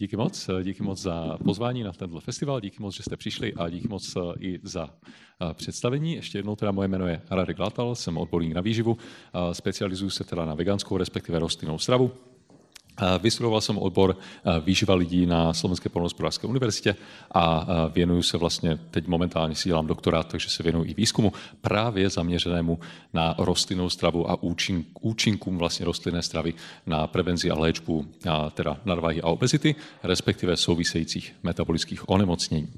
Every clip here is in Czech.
Díky moc, díky moc za pozvání na tento festival, díky moc, že jste přišli a díky moc eh, i za eh, představení. Ještě jednou teda moje jméno je Radek Latal, jsem odborník na výživu, specializuji se teda na veganskou, respektive rostlinnou stravu. Vystudoval jsem odbor výživa lidí na Slovenské polnospodářské univerzitě a věnuju se vlastně, teď momentálně si dělám doktorát, takže se věnuju i výzkumu právě zaměřenému na rostlinnou stravu a účink, účinkům vlastně rostlinné stravy na prevenci a léčbu a teda nadváhy a obezity, respektive souvisejících metabolických onemocnění.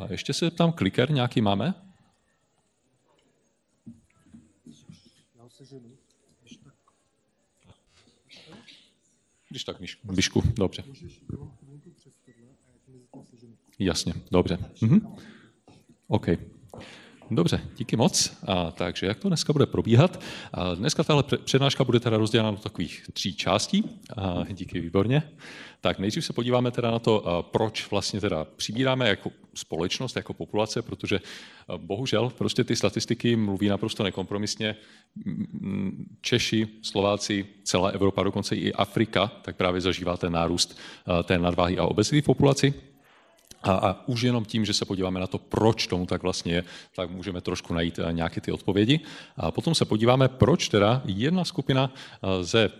A ještě se tam kliker nějaký máme? Když tak, Míšku. Myšku, dobře. Jasně, dobře. Mhm. OK. Dobře, díky moc. A, takže jak to dneska bude probíhat? A dneska tahle přednáška bude teda rozdělena do takových tří částí. A, díky, výborně. Tak nejdřív se podíváme teda na to, proč vlastně teda přibíráme jako společnost, jako populace, protože bohužel prostě ty statistiky mluví naprosto nekompromisně. Češi, Slováci, celá Evropa, dokonce i Afrika, tak právě zažívá ten nárůst té nadváhy a obezity v populaci. A, a už jenom tím, že se podíváme na to, proč tomu tak vlastně je, tak můžeme trošku najít eh, nějaké ty odpovědi. A potom se podíváme, proč teda jedna skupina eh, ze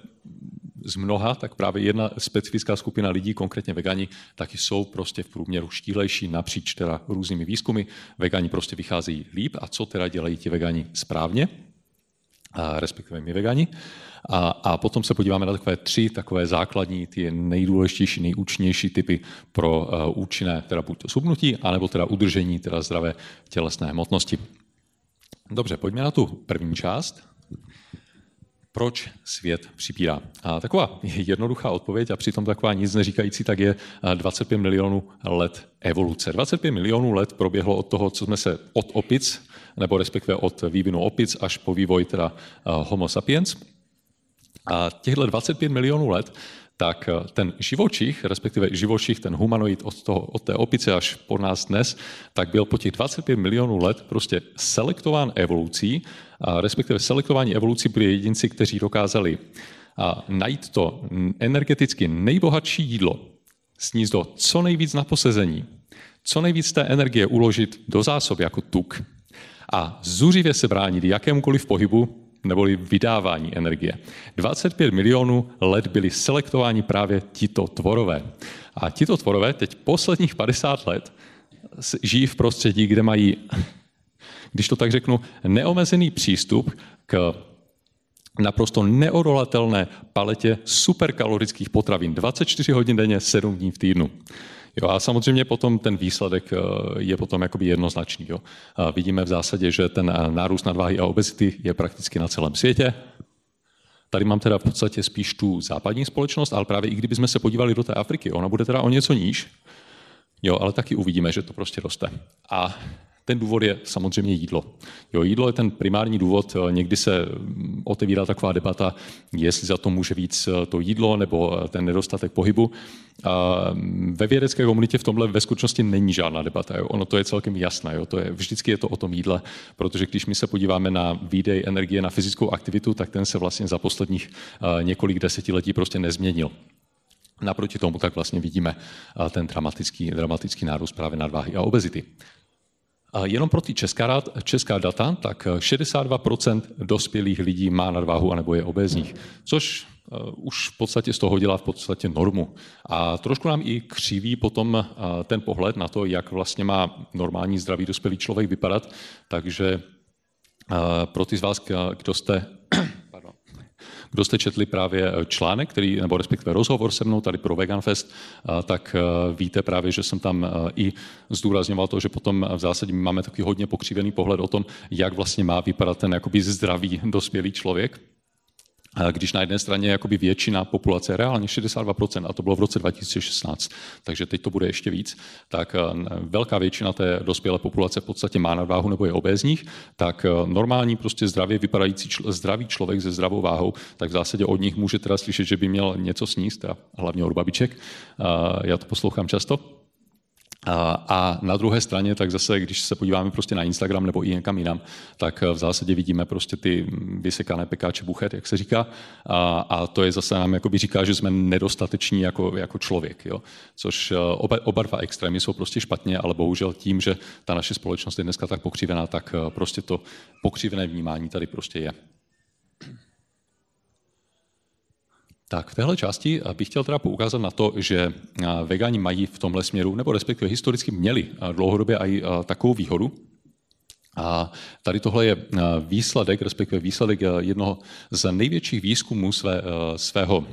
z mnoha, tak právě jedna specifická skupina lidí, konkrétně vegani, taky jsou prostě v průměru štíhlejší napříč teda různými výzkumy. Vegani prostě vycházejí líp a co teda dělají ti vegani správně a respektive my vegani. A, a potom se podíváme na takové tři takové základní, ty nejdůležitější, nejúčinnější typy pro uh, účinné teda buď to subnutí, anebo teda udržení teda zdravé tělesné hmotnosti. Dobře, pojďme na tu první část proč svět připírá. A taková jednoduchá odpověď a přitom taková nic neříkající, tak je 25 eh, milionů let evoluce. 25 milionů let proběhlo od toho, co jsme se od opic, nebo respektive od vývinu opic až po vývoj teda eh, Homo sapiens. A těchto 25 milionů let tak eh, ten živočich, respektive živočich, ten humanoid od, toho, od té opice až po nás dnes, tak byl po těch 25 milionů let prostě selektován evolucí, a respektive selektování evolucí byli jedinci, kteří dokázali a najít to energeticky nejbohatší jídlo, sníst to co nejvíc na posezení, co nejvíc té energie uložit do zásob jako tuk a zuřivě se bránit jakémukoliv pohybu, neboli vydávání energie. 25 milionů let byli selektováni právě tito tvorové. A tito tvorové teď posledních 50 let žijí v prostředí, kde mají, když to tak řeknu, neomezený přístup k naprosto neodolatelné paletě superkalorických potravin. 24 hodin denně, 7 dní v týdnu. Jo, a samozřejmě potom ten výsledek eh, je potom jakoby jednoznačný. Jo. A vidíme v zásadě, že ten eh, nárůst nadváhy a obezity je prakticky na celém světě. Tady mám teda v podstatě spíš tu západní společnost, ale právě i kdybychom se podívali do té Afriky, ona bude teda o něco níž, jo, ale taky uvidíme, že to prostě roste. A ten důvod je samozřejmě jídlo. Jo, jídlo je ten primární důvod. Někdy se otevírá taková debata, jestli za to může víc eh, to jídlo nebo eh, ten nedostatek pohybu. A mm, ve vědecké komunitě v tomhle ve skutečnosti není žádná debata. Jo. Ono to je celkem jasné. Jo. To je, vždycky je to o tom jídle, protože když my se podíváme na výdej energie na fyzickou aktivitu, tak ten se vlastně za posledních eh, několik desetiletí prostě nezměnil. Naproti tomu tak vlastně vidíme ten dramatický, dramatický nárůst právě nadváhy a obezity. Jenom pro ty česká, česká data, tak 62% eh, dospělých lidí má nadváhu anebo je obezních, což eh, už v podstatě z toho dělá v podstatě normu. A trošku nám i křiví potom eh, ten pohled na to, jak vlastně má normální zdravý dospělý člověk vypadat, takže pro ty z vás, kdo jste kdo jste četli právě eh, článek, který, nebo respektive rozhovor se mnou tady pro Veganfest, eh, tak eh, víte právě, že jsem tam i zdůrazňoval to, že potom v zásadě máme takový hodně pokřívený pohled o tom, jak vlastně má vypadat ten jakoby zdravý dospělý člověk když na jedné straně jakoby většina populace, reálně 62%, a to bylo v roce 2016, takže teď to bude ještě víc, tak eh, velká většina té dospělé populace v podstatě má nadváhu nebo je obézních, tak eh, normální prostě zdravě vypadající čl- zdravý člověk se zdravou váhou, tak v zásadě od nich může teda slyšet, že by měl něco sníst, a hlavně od babiček. Eh, já to poslouchám často. A na druhé straně, tak zase, když se podíváme prostě na Instagram nebo i někam jinam, tak eh, v zásadě vidíme prostě ty vysekané pekáče buchet, jak se říká. A, to je zase nám jakoby říká, že jsme nedostateční jako, jako člověk. Jo? Což eh, oba, oba dva extrémy jsou prostě špatně, ale bohužel tím, že ta naše společnost je dneska tak pokřivená, tak eh, prostě to pokřivené vnímání tady prostě je. Tak v téhle části eh, bych chtěl teda poukázat na to, že eh, vegani mají v tomhle směru, nebo respektive historicky měli eh, dlouhodobě i takovou výhodu, a tady tohle je výsledek, respektive výsledek jednoho z největších výzkumů své, svého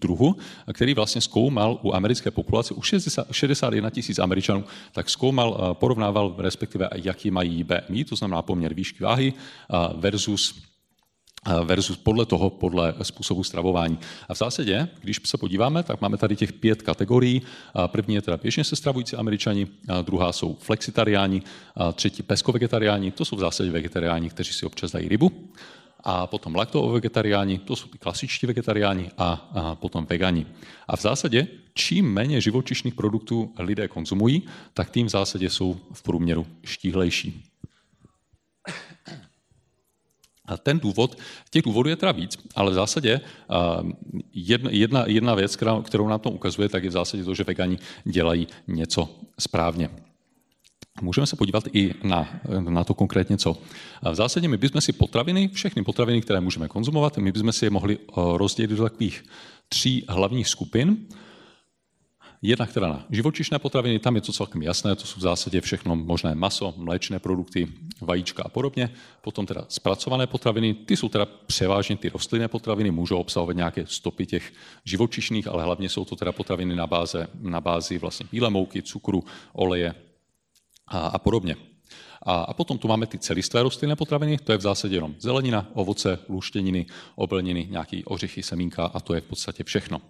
druhu, který vlastně zkoumal u americké populace, u 60, 61 tisíc američanů, tak zkoumal, porovnával respektive, jaký mají BMI, to znamená poměr výšky váhy versus versus podle toho, podle způsobu stravování. A v zásadě, když se podíváme, tak máme tady těch pět kategorií. První je teda běžně se stravující američani, druhá jsou flexitariáni, třetí peskovegetariáni, to jsou v zásadě vegetariáni, kteří si občas dají rybu. A potom laktovegetariáni, to jsou ty klasičtí vegetariáni a, a potom vegani. A v zásadě, čím méně živočišných produktů lidé konzumují, tak tím v zásadě jsou v průměru štíhlejší ten důvod, těch důvodů je teda víc, ale v zásadě jedna, jedna, věc, kterou nám to ukazuje, tak je v zásadě to, že vegani dělají něco správně. Můžeme se podívat i na, na to konkrétně co. V zásadě my bychom si potraviny, všechny potraviny, které můžeme konzumovat, my bychom si je mohli eh, rozdělit do takových tří hlavních skupin. Jednak teda na živočišné potraviny, tam je to celkem jasné, to jsou v zásadě všechno možné maso, mléčné produkty, vajíčka a podobně. Potom teda zpracované potraviny, ty jsou teda převážně ty rostlinné potraviny, můžou obsahovat nějaké stopy těch živočišných, ale hlavně jsou to teda potraviny na, báze, na bázi vlastně bílé mouky, cukru, oleje a, a podobně. A, a potom tu máme ty celistvé rostlinné potraviny, to je v zásadě jenom zelenina, ovoce, luštěniny, obilniny, nějaké ořechy, semínka a to je v podstatě všechno.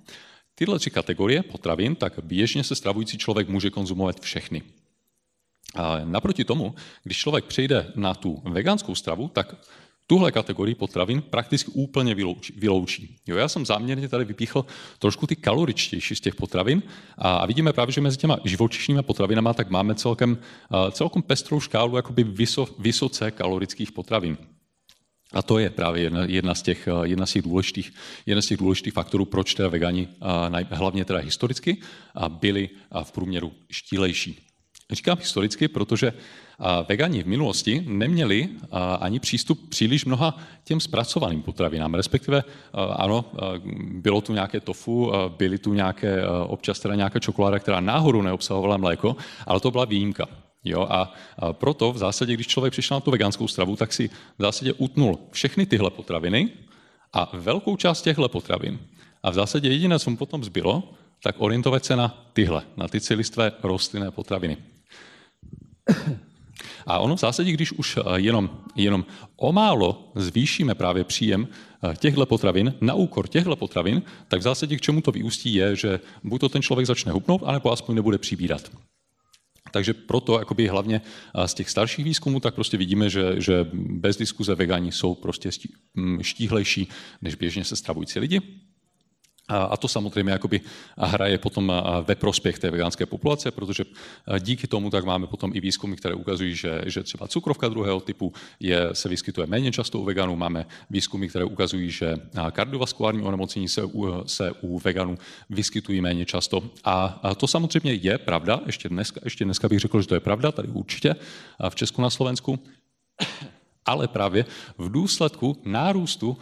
Tyhle tři kategorie potravin tak běžně se stravující člověk může konzumovat všechny. A naproti tomu, když člověk přejde na tu veganskou stravu, tak tuhle kategorii potravin prakticky úplně vyloučí. Jo, já jsem záměrně tady vypíchl trošku ty kaloričtější z těch potravin a, a vidíme právě, že mezi těma živočišnými potravinama tak máme celkem, celkem pestrou škálu jakoby vyso, vysoce kalorických potravin. A to je právě jedna, jedna, z, těch, eh, jedna, z, těch důležitých, jedna z těch důležitých faktorů, proč teda vegani, eh, hlavně teda historicky, byli v průměru štílejší. Říkám historicky, protože eh, vegani v minulosti neměli ani přístup příliš mnoha těm zpracovaným potravinám. Respektive ano, bylo tu nějaké tofu, byly tu nějaké, občas teda nějaká čokoláda, která náhodou neobsahovala mléko, ale to byla výjimka. Jo, a, proto v zásadě, když člověk přišel na tu veganskou stravu, tak si v zásadě utnul všechny tyhle potraviny a velkou část těchto potravin. A v zásadě jediné, co mu potom zbylo, tak orientovat se na tyhle, na ty celistvé rostlinné potraviny. A ono v zásadě, když už eh, jenom, jenom o málo zvýšíme právě příjem eh, těchto potravin na úkor těchto potravin, tak v zásadě k čemu to vyústí je, že buď to ten člověk začne hupnout, anebo aspoň nebude přibírat. Takže proto jakoby hlavně eh, z těch starších výzkumů tak prostě vidíme, že, že bez diskuze vegani jsou prostě mm, štíhlejší než běžně se stravující lidi. A to samozřejmě jakoby hraje potom ve prospěch té vegánské populace, protože díky tomu tak máme potom i výzkumy, které ukazují, že, že třeba cukrovka druhého typu je, se vyskytuje méně často u veganů. Máme výzkumy, které ukazují, že kardiovaskulární onemocnění se u, se u veganů vyskytují méně často. A to samozřejmě je pravda, ještě dneska, ještě dneska bych řekl, že to je pravda, tady určitě v Česku na Slovensku ale právě v důsledku nárůstu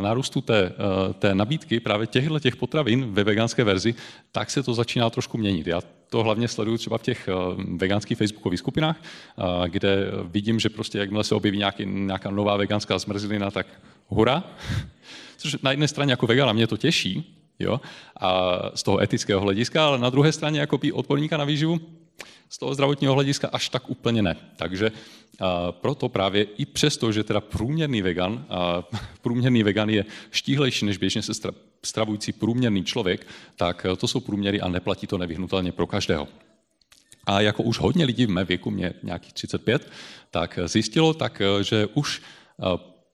nárůstu té, e, té nabídky právě těchto těch potravin ve veganské verzi, tak se to začíná trošku měnit. Já to hlavně sleduju třeba v těch e, veganských facebookových skupinách, e, kde vidím, že prostě jakmile se objeví nějaký, nějaká nová veganská zmrzlina, tak hura. Což na jedné straně jako vegana mě to těší, jo, a z toho etického hlediska, ale na druhé straně jako odborníka na výživu, z toho zdravotního hlediska až tak úplně ne. Takže a, proto právě i přesto, že teda průměrný vegan, a, průměrný vegan je štíhlejší než běžně se stravující průměrný člověk, tak e, to jsou průměry a neplatí to nevyhnutelně pro každého. A jako už hodně lidí v mé věku, mě nějakých 35, tak e, zjistilo, tak, e, že už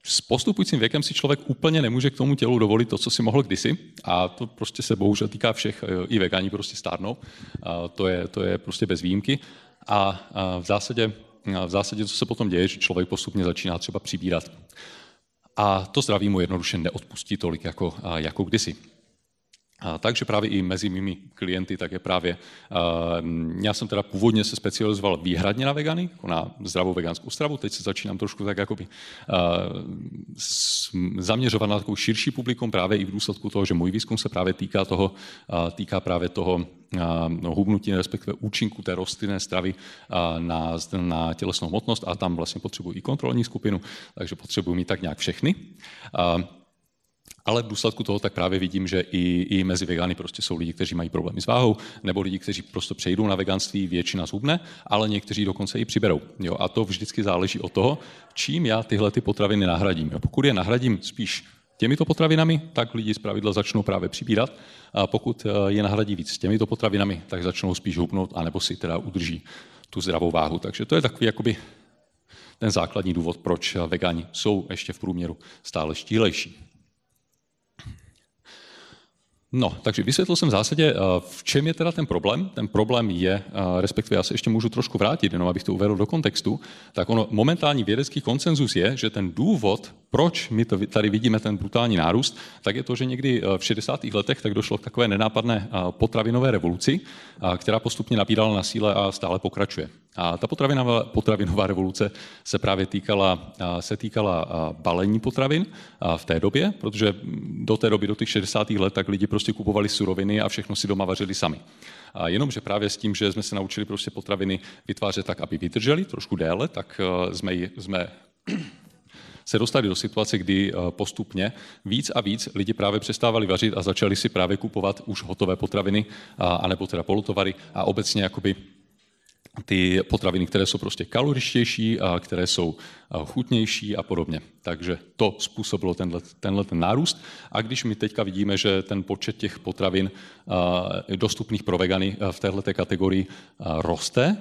s postupujícím věkem si člověk úplně nemůže k tomu tělu dovolit to, co si mohl kdysi. A to prostě se bohužel týká všech, e, i vegani prostě stárnou. A to, je, to je prostě bez výjimky. A, v zásadě, v zásadě, co se potom děje, že člověk postupně začíná třeba přibírat. A to zdraví mu jednoduše neodpustí tolik jako, jako kdysi takže právě i mezi mými klienty, tak je právě, eh, já jsem teda původně se specializoval výhradně na vegany, jako na zdravou veganskou stravu, teď se začínám trošku tak jakoby eh, zaměřovat na takovou širší publikum právě i v důsledku toho, že můj výzkum se právě týká toho, eh, týká právě toho no, hubnutí, respektive účinku té rostlinné stravy na, na tělesnou hmotnost a tam vlastně potřebuji i kontrolní skupinu, takže potřebuji mít tak nějak všechny ale v důsledku toho tak právě vidím, že i, i mezi vegány prostě jsou lidi, kteří mají problémy s váhou, nebo lidi, kteří prostě přejdou na veganství, většina zhubne, ale někteří dokonce i přiberou. Jo, a to vždycky záleží od toho, čím já tyhle ty potraviny nahradím. Jo, pokud je nahradím spíš těmito potravinami, tak lidi zpravidla začnou právě přibírat. A pokud eh, je nahradí víc těmito potravinami, tak začnou spíš hubnout, anebo si teda udrží tu zdravou váhu. Takže to je takový jakoby ten základní důvod, proč vegani jsou ještě v průměru stále štílejší. No, takže vysvětlil jsem v zásadě, eh, v čem je teda ten problém. Ten problém je, eh, respektive já se ještě můžu trošku vrátit, jenom abych to uvedl do kontextu, tak ono, momentální vědecký konsenzus je, že ten důvod, proč my to, tady vidíme ten brutální nárůst, tak je to, že někdy eh, v 60. letech tak došlo k takové nenápadné potravinové revoluci, která postupně nabírala na síle a stále pokračuje. A ta potravinová, potravinová revoluce se právě týkala, se týkala balení potravin v té době, protože do té doby, do těch 60. let, tak lidi prostě kupovali suroviny a všechno si doma vařili sami. A jenomže právě s tím, že jsme se naučili prostě potraviny vytvářet tak, aby vydrželi trošku déle, tak e, jsme, jsme se dostali do situace, kdy e, postupně víc a víc lidi právě přestávali vařit a začali si právě kupovat už hotové potraviny, anebo teda polotovary a obecně jakoby ty potraviny, které jsou prostě kaloričtější, a které jsou chutnější a podobně. Takže to způsobilo tenhle, tenhle ten nárůst. A když my teďka vidíme, že ten počet těch potravin dostupných pro vegany v této kategorii roste,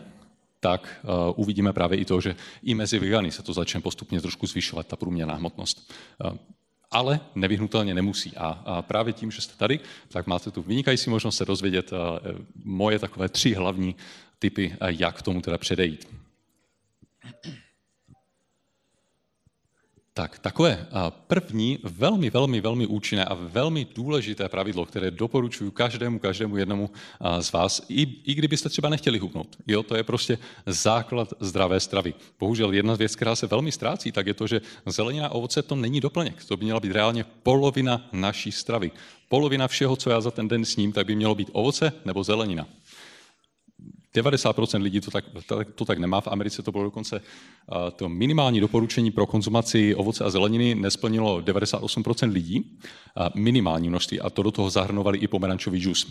tak uvidíme právě i to, že i mezi vegany se to začne postupně trošku zvyšovat, ta průměrná hmotnost ale nevyhnutelně nemusí. A, právě tím, že jste tady, tak máte tu vynikající možnost se dozvědět e, moje takové tři hlavní typy, jak tomu teda předejít. Tak, takové první velmi, velmi, velmi účinné a velmi důležité pravidlo, které doporučuji každému, každému jednomu z vás, i, i kdybyste třeba nechtěli hubnout. Jo, to je prostě základ zdravé stravy. Bohužel jedna z věc, která se velmi ztrácí, tak je to, že zelenina a ovoce to není doplněk. To by měla být reálně polovina naší stravy. Polovina všeho, co já za ten den sním, tak by mělo být ovoce nebo zelenina. 90% lidí to tak, to tak nemá. V Americe to bylo dokonce to minimální doporučení pro konzumaci ovoce a zeleniny nesplnilo 98% lidí, minimální množství, a to do toho zahrnovali i pomerančový džus.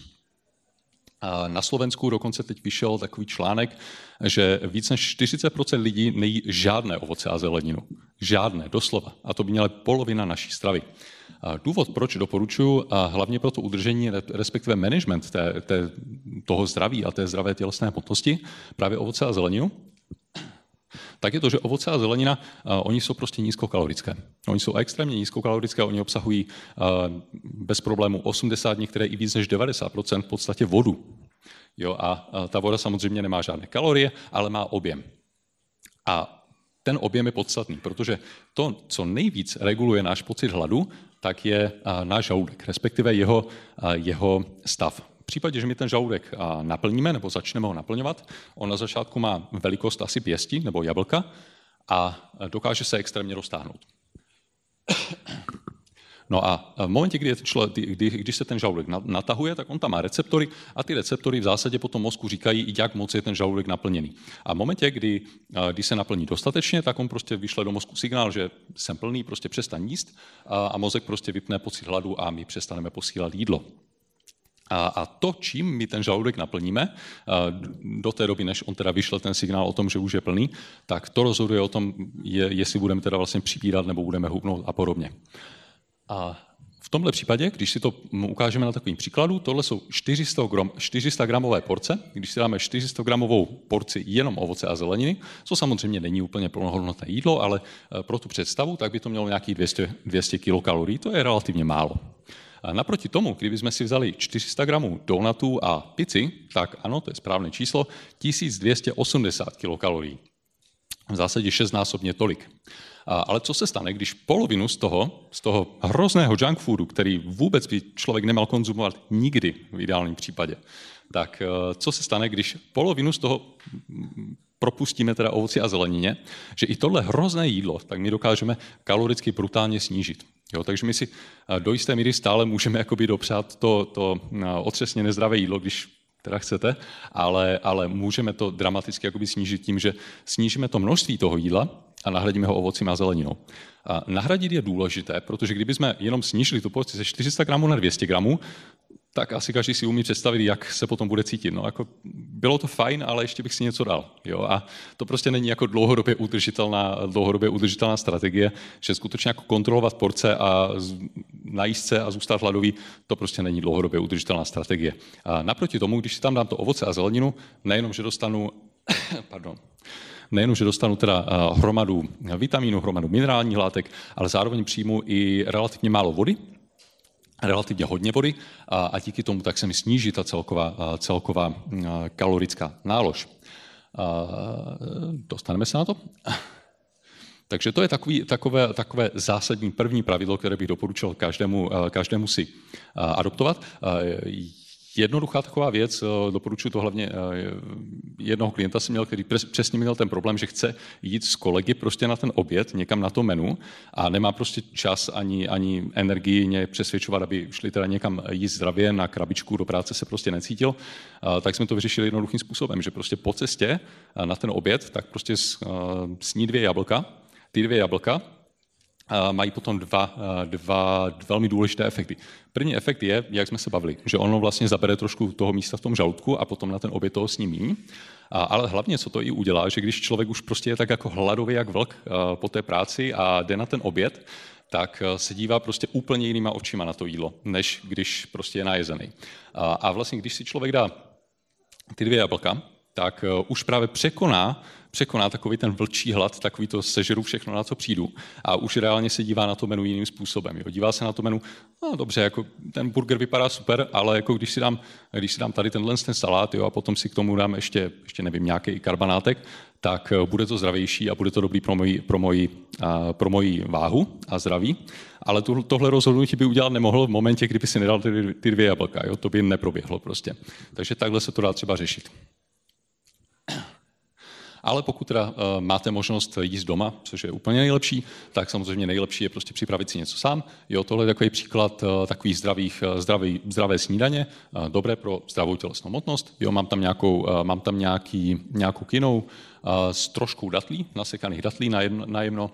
Na Slovensku dokonce teď vyšel takový článek, že víc než 40% lidí nejí žádné ovoce a zeleninu. Žádné, doslova. A to by měla polovina naší stravy. Důvod, proč doporučuji, a hlavně pro to udržení, respektive management té, té, toho zdraví a té zdravé tělesné hmotnosti, právě ovoce a zeleninu, tak je to, že ovoce a zelenina, eh, oni jsou prostě nízkokalorické. Oni jsou extrémně nízkokalorické, oni obsahují eh, bez problému 80, některé i víc než 90% v podstatě vodu. Jo, a eh, ta voda samozřejmě nemá žádné kalorie, ale má objem. A ten objem je podstatný, protože to, co nejvíc reguluje náš pocit hladu, tak je náš žaludek, respektive jeho, jeho stav. V případě, že my ten žaludek naplníme nebo začneme ho naplňovat, on na začátku má velikost asi pěsti nebo jablka a e, dokáže se extrémně roztáhnout. No a e, v momentě, kdy, je ten člověk, kdy, když se ten žaludek natahuje, tak on tam má receptory a ty receptory v zásadě potom mozku říkají, jak moc je ten žaludek naplněný. A v momentě, kdy, e, kdy se naplní dostatečně, tak on prostě vyšle do mozku signál, že jsem plný, prostě přestaň jíst a, a mozek prostě vypne pocit hladu a my přestaneme posílat jídlo. A, a to, čím my ten žaludek naplníme, do té doby, než on teda vyšle ten signál o tom, že už je plný, tak to rozhoduje o tom, je, jestli budeme teda vlastně přibírat nebo budeme hubnout a podobně. A v tomhle případě, když si to ukážeme na takovým příkladu, tohle jsou 400, gram, 400 gramové porce. Když si dáme 400 gramovou porci jenom ovoce a zeleniny, co samozřejmě není úplně plnohodnotné jídlo, ale e, pro tu představu, tak by to mělo nějakých 200, 200 kilokalorií, to je relativně málo. A naproti tomu, kdybychom si vzali 400 gramů donatů a pici, tak ano, to je správné číslo, 1280 kilokalorií. V zásadě šestnásobně tolik. A, ale co se stane, když polovinu z toho, z toho hrozného junk foodu, který vůbec by člověk nemal konzumovat nikdy v ideálním případě, tak e, co se stane, když polovinu z toho propustíme teda ovoci a zelenině, že i tohle hrozné jídlo, tak my dokážeme kaloricky brutálně snížit. Jo, takže my si eh, do jisté míry stále můžeme jakoby dopřát to, to eh, otřesně nezdravé jídlo, když teda chcete, ale, ale můžeme to dramaticky jakoby snížit tím, že snížíme to množství toho jídla a nahradíme ho ovocím a zeleninou. A eh, nahradit je důležité, protože kdyby jsme jenom snížili tu porci ze 400 gramů na 200 gramů, tak asi každý si umí představit, jak se potom bude cítit. No, jako, bylo to fajn, ale ještě bych si něco dal. Jo? A to prostě není jako dlouhodobě udržitelná, dlouhodobě udržitelná strategie, že skutečně jako kontrolovat porce a najíst se a zůstat hladový, to prostě není dlouhodobě udržitelná strategie. A naproti tomu, když si tam dám to ovoce a zeleninu, nejenom, že dostanu pardon, nejenom, že dostanu teda eh, hromadu vitamínů, hromadu minerálních látek, ale zároveň přijmu i relativně málo vody, relativně hodně vody a, a díky tomu tak se mi sníží ta celková, celková kalorická nálož. A, dostaneme se na to? Takže to je takový, takové, takové zásadní první pravidlo, které bych doporučil každému, každému si adoptovat. Jednoduchá taková věc, eh, doporučuji to hlavně eh, jednoho klienta jsem měl, který přesně měl ten problém, že chce jít s kolegy prostě na ten oběd, někam na to menu a nemá prostě čas ani, ani energii mě přesvědčovat, aby šli teda někam jíst zdravě, na krabičku do práce se prostě necítil, tak jsme to vyřešili jednoduchým způsobem, že prostě po cestě eh, na ten oběd, tak prostě sní dvě jablka, ty dvě jablka, mají potom dva, dva velmi důležité efekty. První efekt je, jak jsme se bavili, že ono vlastně zabere trošku toho místa v tom žaludku a potom na ten obě toho ním. míň. A, ale hlavně, co to i udělá, že když člověk už prostě je tak jako hladový jak vlk po té práci a jde na ten oběd, tak se dívá prostě úplně jinýma očima na to jídlo, než když prostě je najezený. A, a vlastně, když si člověk dá ty dvě jablka, tak už právě překoná překoná takový ten vlčí hlad, takový to sežeru všechno, na co přijdu. A už reálně se dívá na to menu jiným způsobem. Jo. Dívá se na to menu, no dobře, jako ten burger vypadá super, ale jako když si dám, když si dám tady tenhle ten salát jo, a potom si k tomu dám ještě, ještě nevím, nějaký karbanátek, tak eh, bude to zdravější a bude to dobrý pro moji, pro moji, a, pro moji váhu a zdraví. Ale tu, tohle rozhodnutí by udělat nemohl v momentě, kdyby si nedal ty, ty dvě jablka. Jo? To by neproběhlo prostě. Takže takhle se to dá třeba řešit. Ale pokud teda eh, máte možnost jíst doma, což je úplně nejlepší, tak samozřejmě nejlepší je prostě připravit si něco sám. Jo, tohle je takový příklad eh, takových zdravých, eh, zdravý, zdravé snídaně, dobré pro zdravou tělesnou hmotnost. Jo, mám tam, nějakou, mám tam nějaký, nějakou kinou s troškou datlí, nasekaných datlí najemno,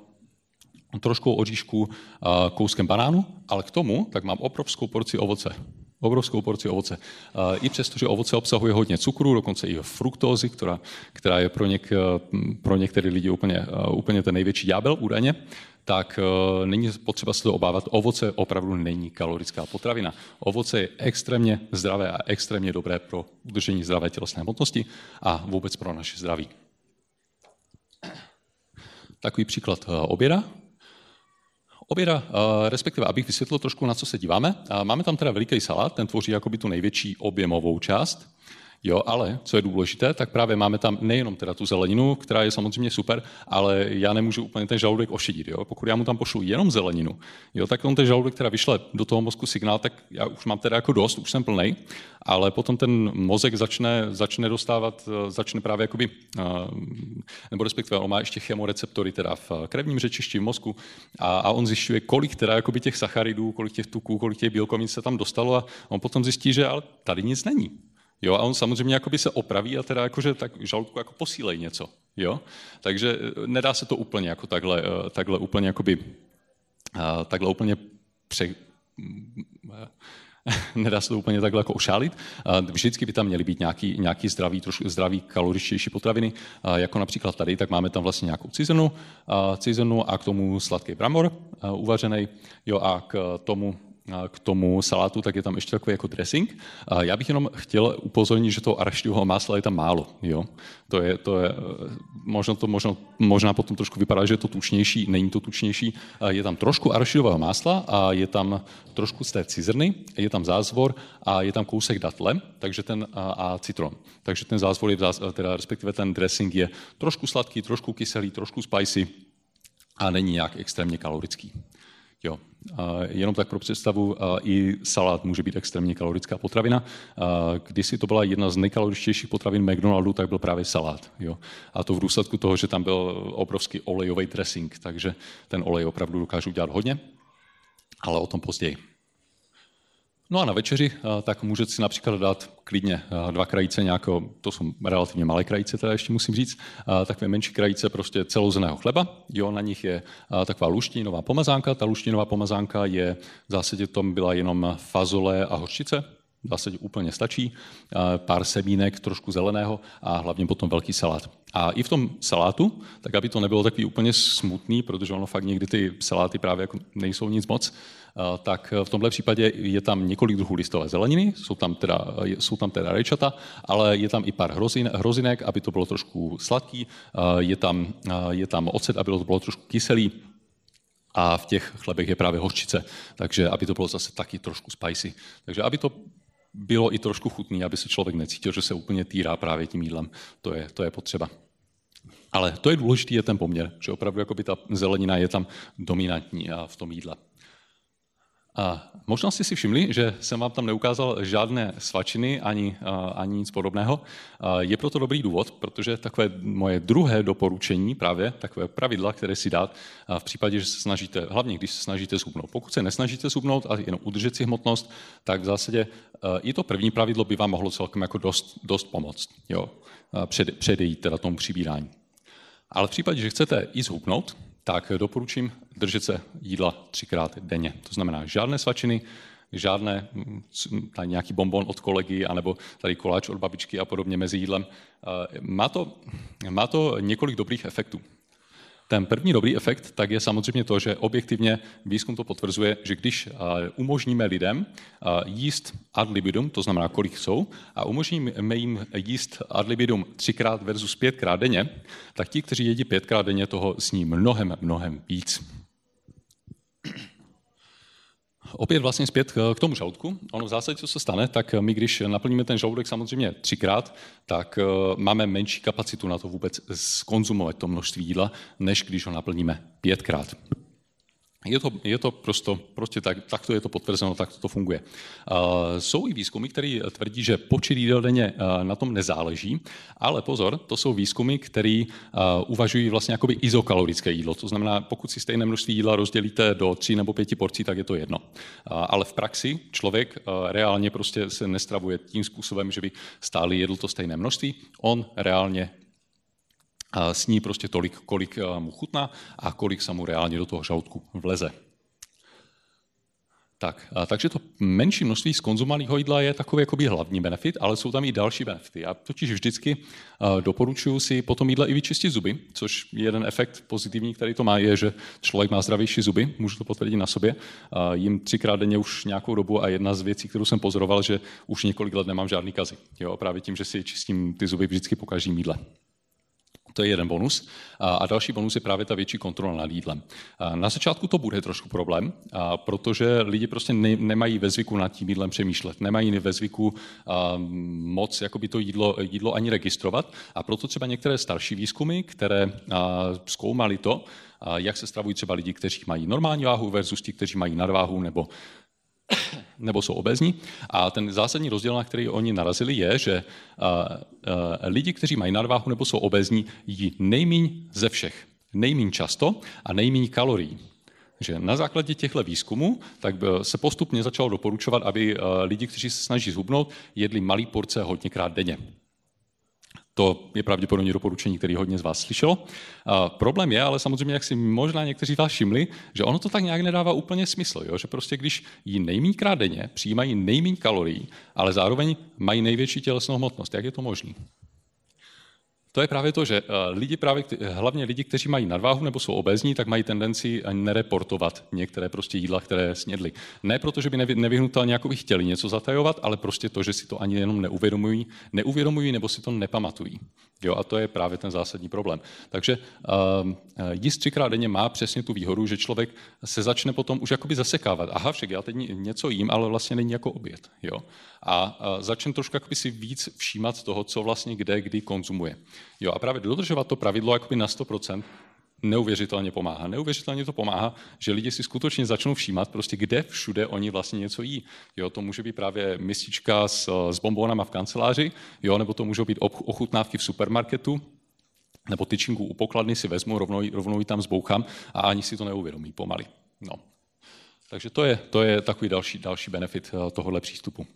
trošku oříšku, kouskem banánu, ale k tomu tak mám obrovskou porci ovoce obrovskou porci ovoce. Eh, I přesto, že ovoce obsahuje hodně cukru, dokonce i fruktózy, která, která je pro, něk, eh, pro některé lidi úplně, eh, úplně ten největší ďábel údajně, tak není potřeba se to obávat. Ovoce opravdu není kalorická potravina. Ovoce je extrémně zdravé a extrémně dobré pro udržení zdravé tělesné hmotnosti a vůbec pro naše zdraví. Takový příklad oběda, Oběda, eh, respektive abych vysvětlil trošku, na co se díváme. Eh, máme tam teda veliký salát, ten tvoří jakoby tu největší objemovou část. Jo, ale co je důležité, tak právě máme tam nejenom teda tu zeleninu, která je samozřejmě super, ale já nemůžu úplně ten žaludek ošidit. Jo? Pokud já mu tam pošlu jenom zeleninu, jo, tak on ten žaludek která vyšle do toho mozku signál, tak já už mám teda jako dost, už jsem plný, ale potom ten mozek začne, začne dostávat, začne právě jakoby, eh, nebo respektive on má ještě chemoreceptory teda v krevním řečišti, v mozku a, a on zjišťuje, kolik teda jakoby těch sacharidů, kolik těch tuků, kolik těch bílkovin se tam dostalo a on potom zjistí, že ale tady nic není. Jo, a on samozřejmě jakoby se opraví a teda jakože tak žaludku jako posílej něco. Jo? Takže e, nedá se to úplně jako takhle, e, takhle úplně jakoby, e, takhle úplně pře, nedá se to úplně takhle jako ošálit. Vždycky by tam měly být nějaký, nějaký zdravý, trošku zdravý kaloričtější potraviny, jako například tady, tak máme tam vlastně nějakou cizenu, cizenu a k tomu sladký bramor uvařený, jo, a k tomu k tomu salátu, tak je tam ještě takový jako dressing. Já bych jenom chtěl upozornit, že toho arašťového másla je tam málo. Jo? To je, to je, eh, možná, to, možná, možná potom trošku vypadá, že je to tučnější, není to tučnější. Je tam trošku arašťového másla a je tam trošku z té cizrny, je tam zázvor a je tam kousek datle takže ten, a, a citron. Takže ten zázvor je, eh, teda respektive ten dressing je trošku sladký, trošku kyselý, trošku spicy a není nějak extrémně kalorický. Jo. A jenom tak pro představu, i salát může být extrémně kalorická potravina. Kdysi to byla jedna z nejkaloričtějších potravin McDonaldu, tak byl právě salát. Jo. A to v důsledku toho, že tam byl obrovský olejový dressing, takže ten olej opravdu dokáže udělat hodně, ale o tom později. No a na večeři eh, tak můžete si například dát klidně eh, dva krajice nějakého, to jsou relativně malé krajice, teda ještě musím říct, eh, takové menší krajice prostě celouzeného chleba. Jo, na nich je taková luštinová pomazánka. Ta luštinová pomazánka je, v zásadě tom byla jenom fazole a hořčice, vlastně úplně stačí, pár semínek, trošku zeleného a hlavně potom velký salát. A i v tom salátu, tak aby to nebylo takový úplně smutný, protože ono fakt někdy ty saláty právě jako nejsou nic moc, tak v tomhle případě je tam několik druhů listové zeleniny, jsou tam teda, jsou tam teda rajčata, ale je tam i pár hrozin, hrozinek, aby to bylo trošku sladký, je tam, je tam ocet, aby to bylo trošku kyselý, a v těch chlebech je právě hořčice, takže aby to bylo zase taky trošku spicy. Takže aby to bylo i trošku chutný, aby se člověk necítil, že se úplně týrá právě tím jídlem. To je, to je potřeba. Ale to je důležitý, je ten poměr, že opravdu jakoby ta zelenina je tam dominantní a v tom jídle. A možná jste si všimli, že jsem vám tam neukázal žádné svačiny ani, ani nic podobného. Je proto dobrý důvod, protože takové moje druhé doporučení, právě takové pravidla, které si dát v případě, že se snažíte, hlavně když se snažíte zhubnout. Pokud se nesnažíte zhubnout a jenom udržet si hmotnost, tak v zásadě i to první pravidlo by vám mohlo celkem jako dost, dost pomoct. Jo? Přede, předejít teda tomu přibírání. Ale v případě, že chcete i zhubnout, tak doporučím držet se jídla třikrát denně. To znamená žádné svačiny, žádné mm, tady nějaký bonbon od kolegy, anebo tady koláč od babičky a podobně mezi jídlem. Eh, má to, má to několik dobrých efektů. Ten první dobrý efekt tak je samozřejmě to, že objektivně výzkum to potvrzuje, že když eh, umožníme lidem eh, jíst ad libidum, to znamená, kolik jsou, a umožníme jim jíst ad libidum třikrát versus pětkrát denně, tak ti, kteří jedí pětkrát denně, toho sní mnohem, mnohem víc. Opět vlastně zpět k tomu žaludku. Ono v zásadě, co se stane, tak my, když naplníme ten žaludek samozřejmě třikrát, tak eh, máme menší kapacitu na to vůbec skonzumovat to množství jídla, než když ho naplníme pětkrát. Je to, je to prosto, prostě tak, takto je to potvrzeno, takto to funguje. Eh, jsou i výzkumy, které tvrdí, že počet jídel denně eh, na tom nezáleží, ale pozor, to jsou výzkumy, které eh, uvažují vlastně jakoby izokalorické jídlo. To znamená, pokud si stejné množství jídla rozdělíte do tří nebo pěti porcí, tak je to jedno. ale v praxi člověk reálně prostě se nestravuje tím způsobem, že by stále jedl to stejné množství. On reálně sní prostě tolik, kolik eh, mu chutná a kolik se mu reálně do toho žaludku vleze. Tak, a takže to menší množství skonzumovaného jídla je takový jakoby hlavní benefit, ale jsou tam i další benefity. Já totiž vždycky eh, doporučuji si potom jídla i vyčistit zuby, což jeden efekt pozitivní, který to má, je, že člověk má zdravější zuby, můžu to potvrdit na sobě. Jím třikrát denně už nějakou dobu a jedna z věcí, kterou jsem pozoroval, že už několik let nemám žádný kazy. Jo, právě tím, že si čistím ty zuby vždycky po každém jídle. To je jeden bonus. A další bonus je právě ta větší kontrola nad jídlem. Na začátku to bude trošku problém, protože lidi prostě nemají ve zvyku nad tím jídlem přemýšlet, nemají ve zvyku moc jakoby to jídlo, jídlo ani registrovat. A proto třeba některé starší výzkumy, které zkoumaly to, jak se stravují třeba lidi, kteří mají normální váhu versus ti, kteří mají nadváhu nebo nebo jsou obezní. A ten zásadní rozdíl, na který oni narazili, je, že lidi, kteří mají nadváhu nebo jsou obezní, jí nejmíň ze všech, nejmíň často a nejmíň kalorií že na základě těchto výzkumů tak e, se postupně začalo doporučovat, aby e, lidi, kteří se snaží zhubnout, jedli malý porce hodněkrát denně. To je pravděpodobně doporučení, který hodně z vás slyšelo. A problém je, ale samozřejmě, jak si možná někteří z vás všimli, že ono to tak nějak nedává úplně smysl. Jo? Že prostě když jí nejméně krát denně, přijímají nejméně kalorií, ale zároveň mají největší tělesnou hmotnost. Jak je to možné? to je právě to, že eh, lidi právě, hlavně lidi, kteří mají nadváhu nebo jsou obezní, tak mají tendenci eh, nereportovat některé prostě jídla, které snědli. Ne proto, že by nevyhnutelně jako by chtěli něco zatajovat, ale prostě to, že si to ani jenom neuvědomují, neuvědomují nebo si to nepamatují. Jo, a to je právě ten zásadní problém. Takže uh, jíst třikrát denně má přesně tu výhodu, že člověk se začne potom už jakoby zasekávat. Aha, však já teď něco jím, ale vlastně není jako oběd. Jo? a začne trošku si víc všímat toho, co vlastně kde, kdy konzumuje. Jo, a právě dodržovat to pravidlo jakoby na 100% neuvěřitelně pomáhá. Neuvěřitelně to pomáhá, že lidi si skutečně začnou všímat, prostě kde všude oni vlastně něco jí. Jo, to může být právě mistička s, s bombónama v kanceláři, jo, nebo to můžou být ochutnávky v supermarketu, nebo tyčinku u pokladny si vezmu, rovnou, rovnou ji tam zbouchám a ani si to neuvědomí pomaly. No. Takže to je, to je takový další, další benefit eh, tohohle přístupu.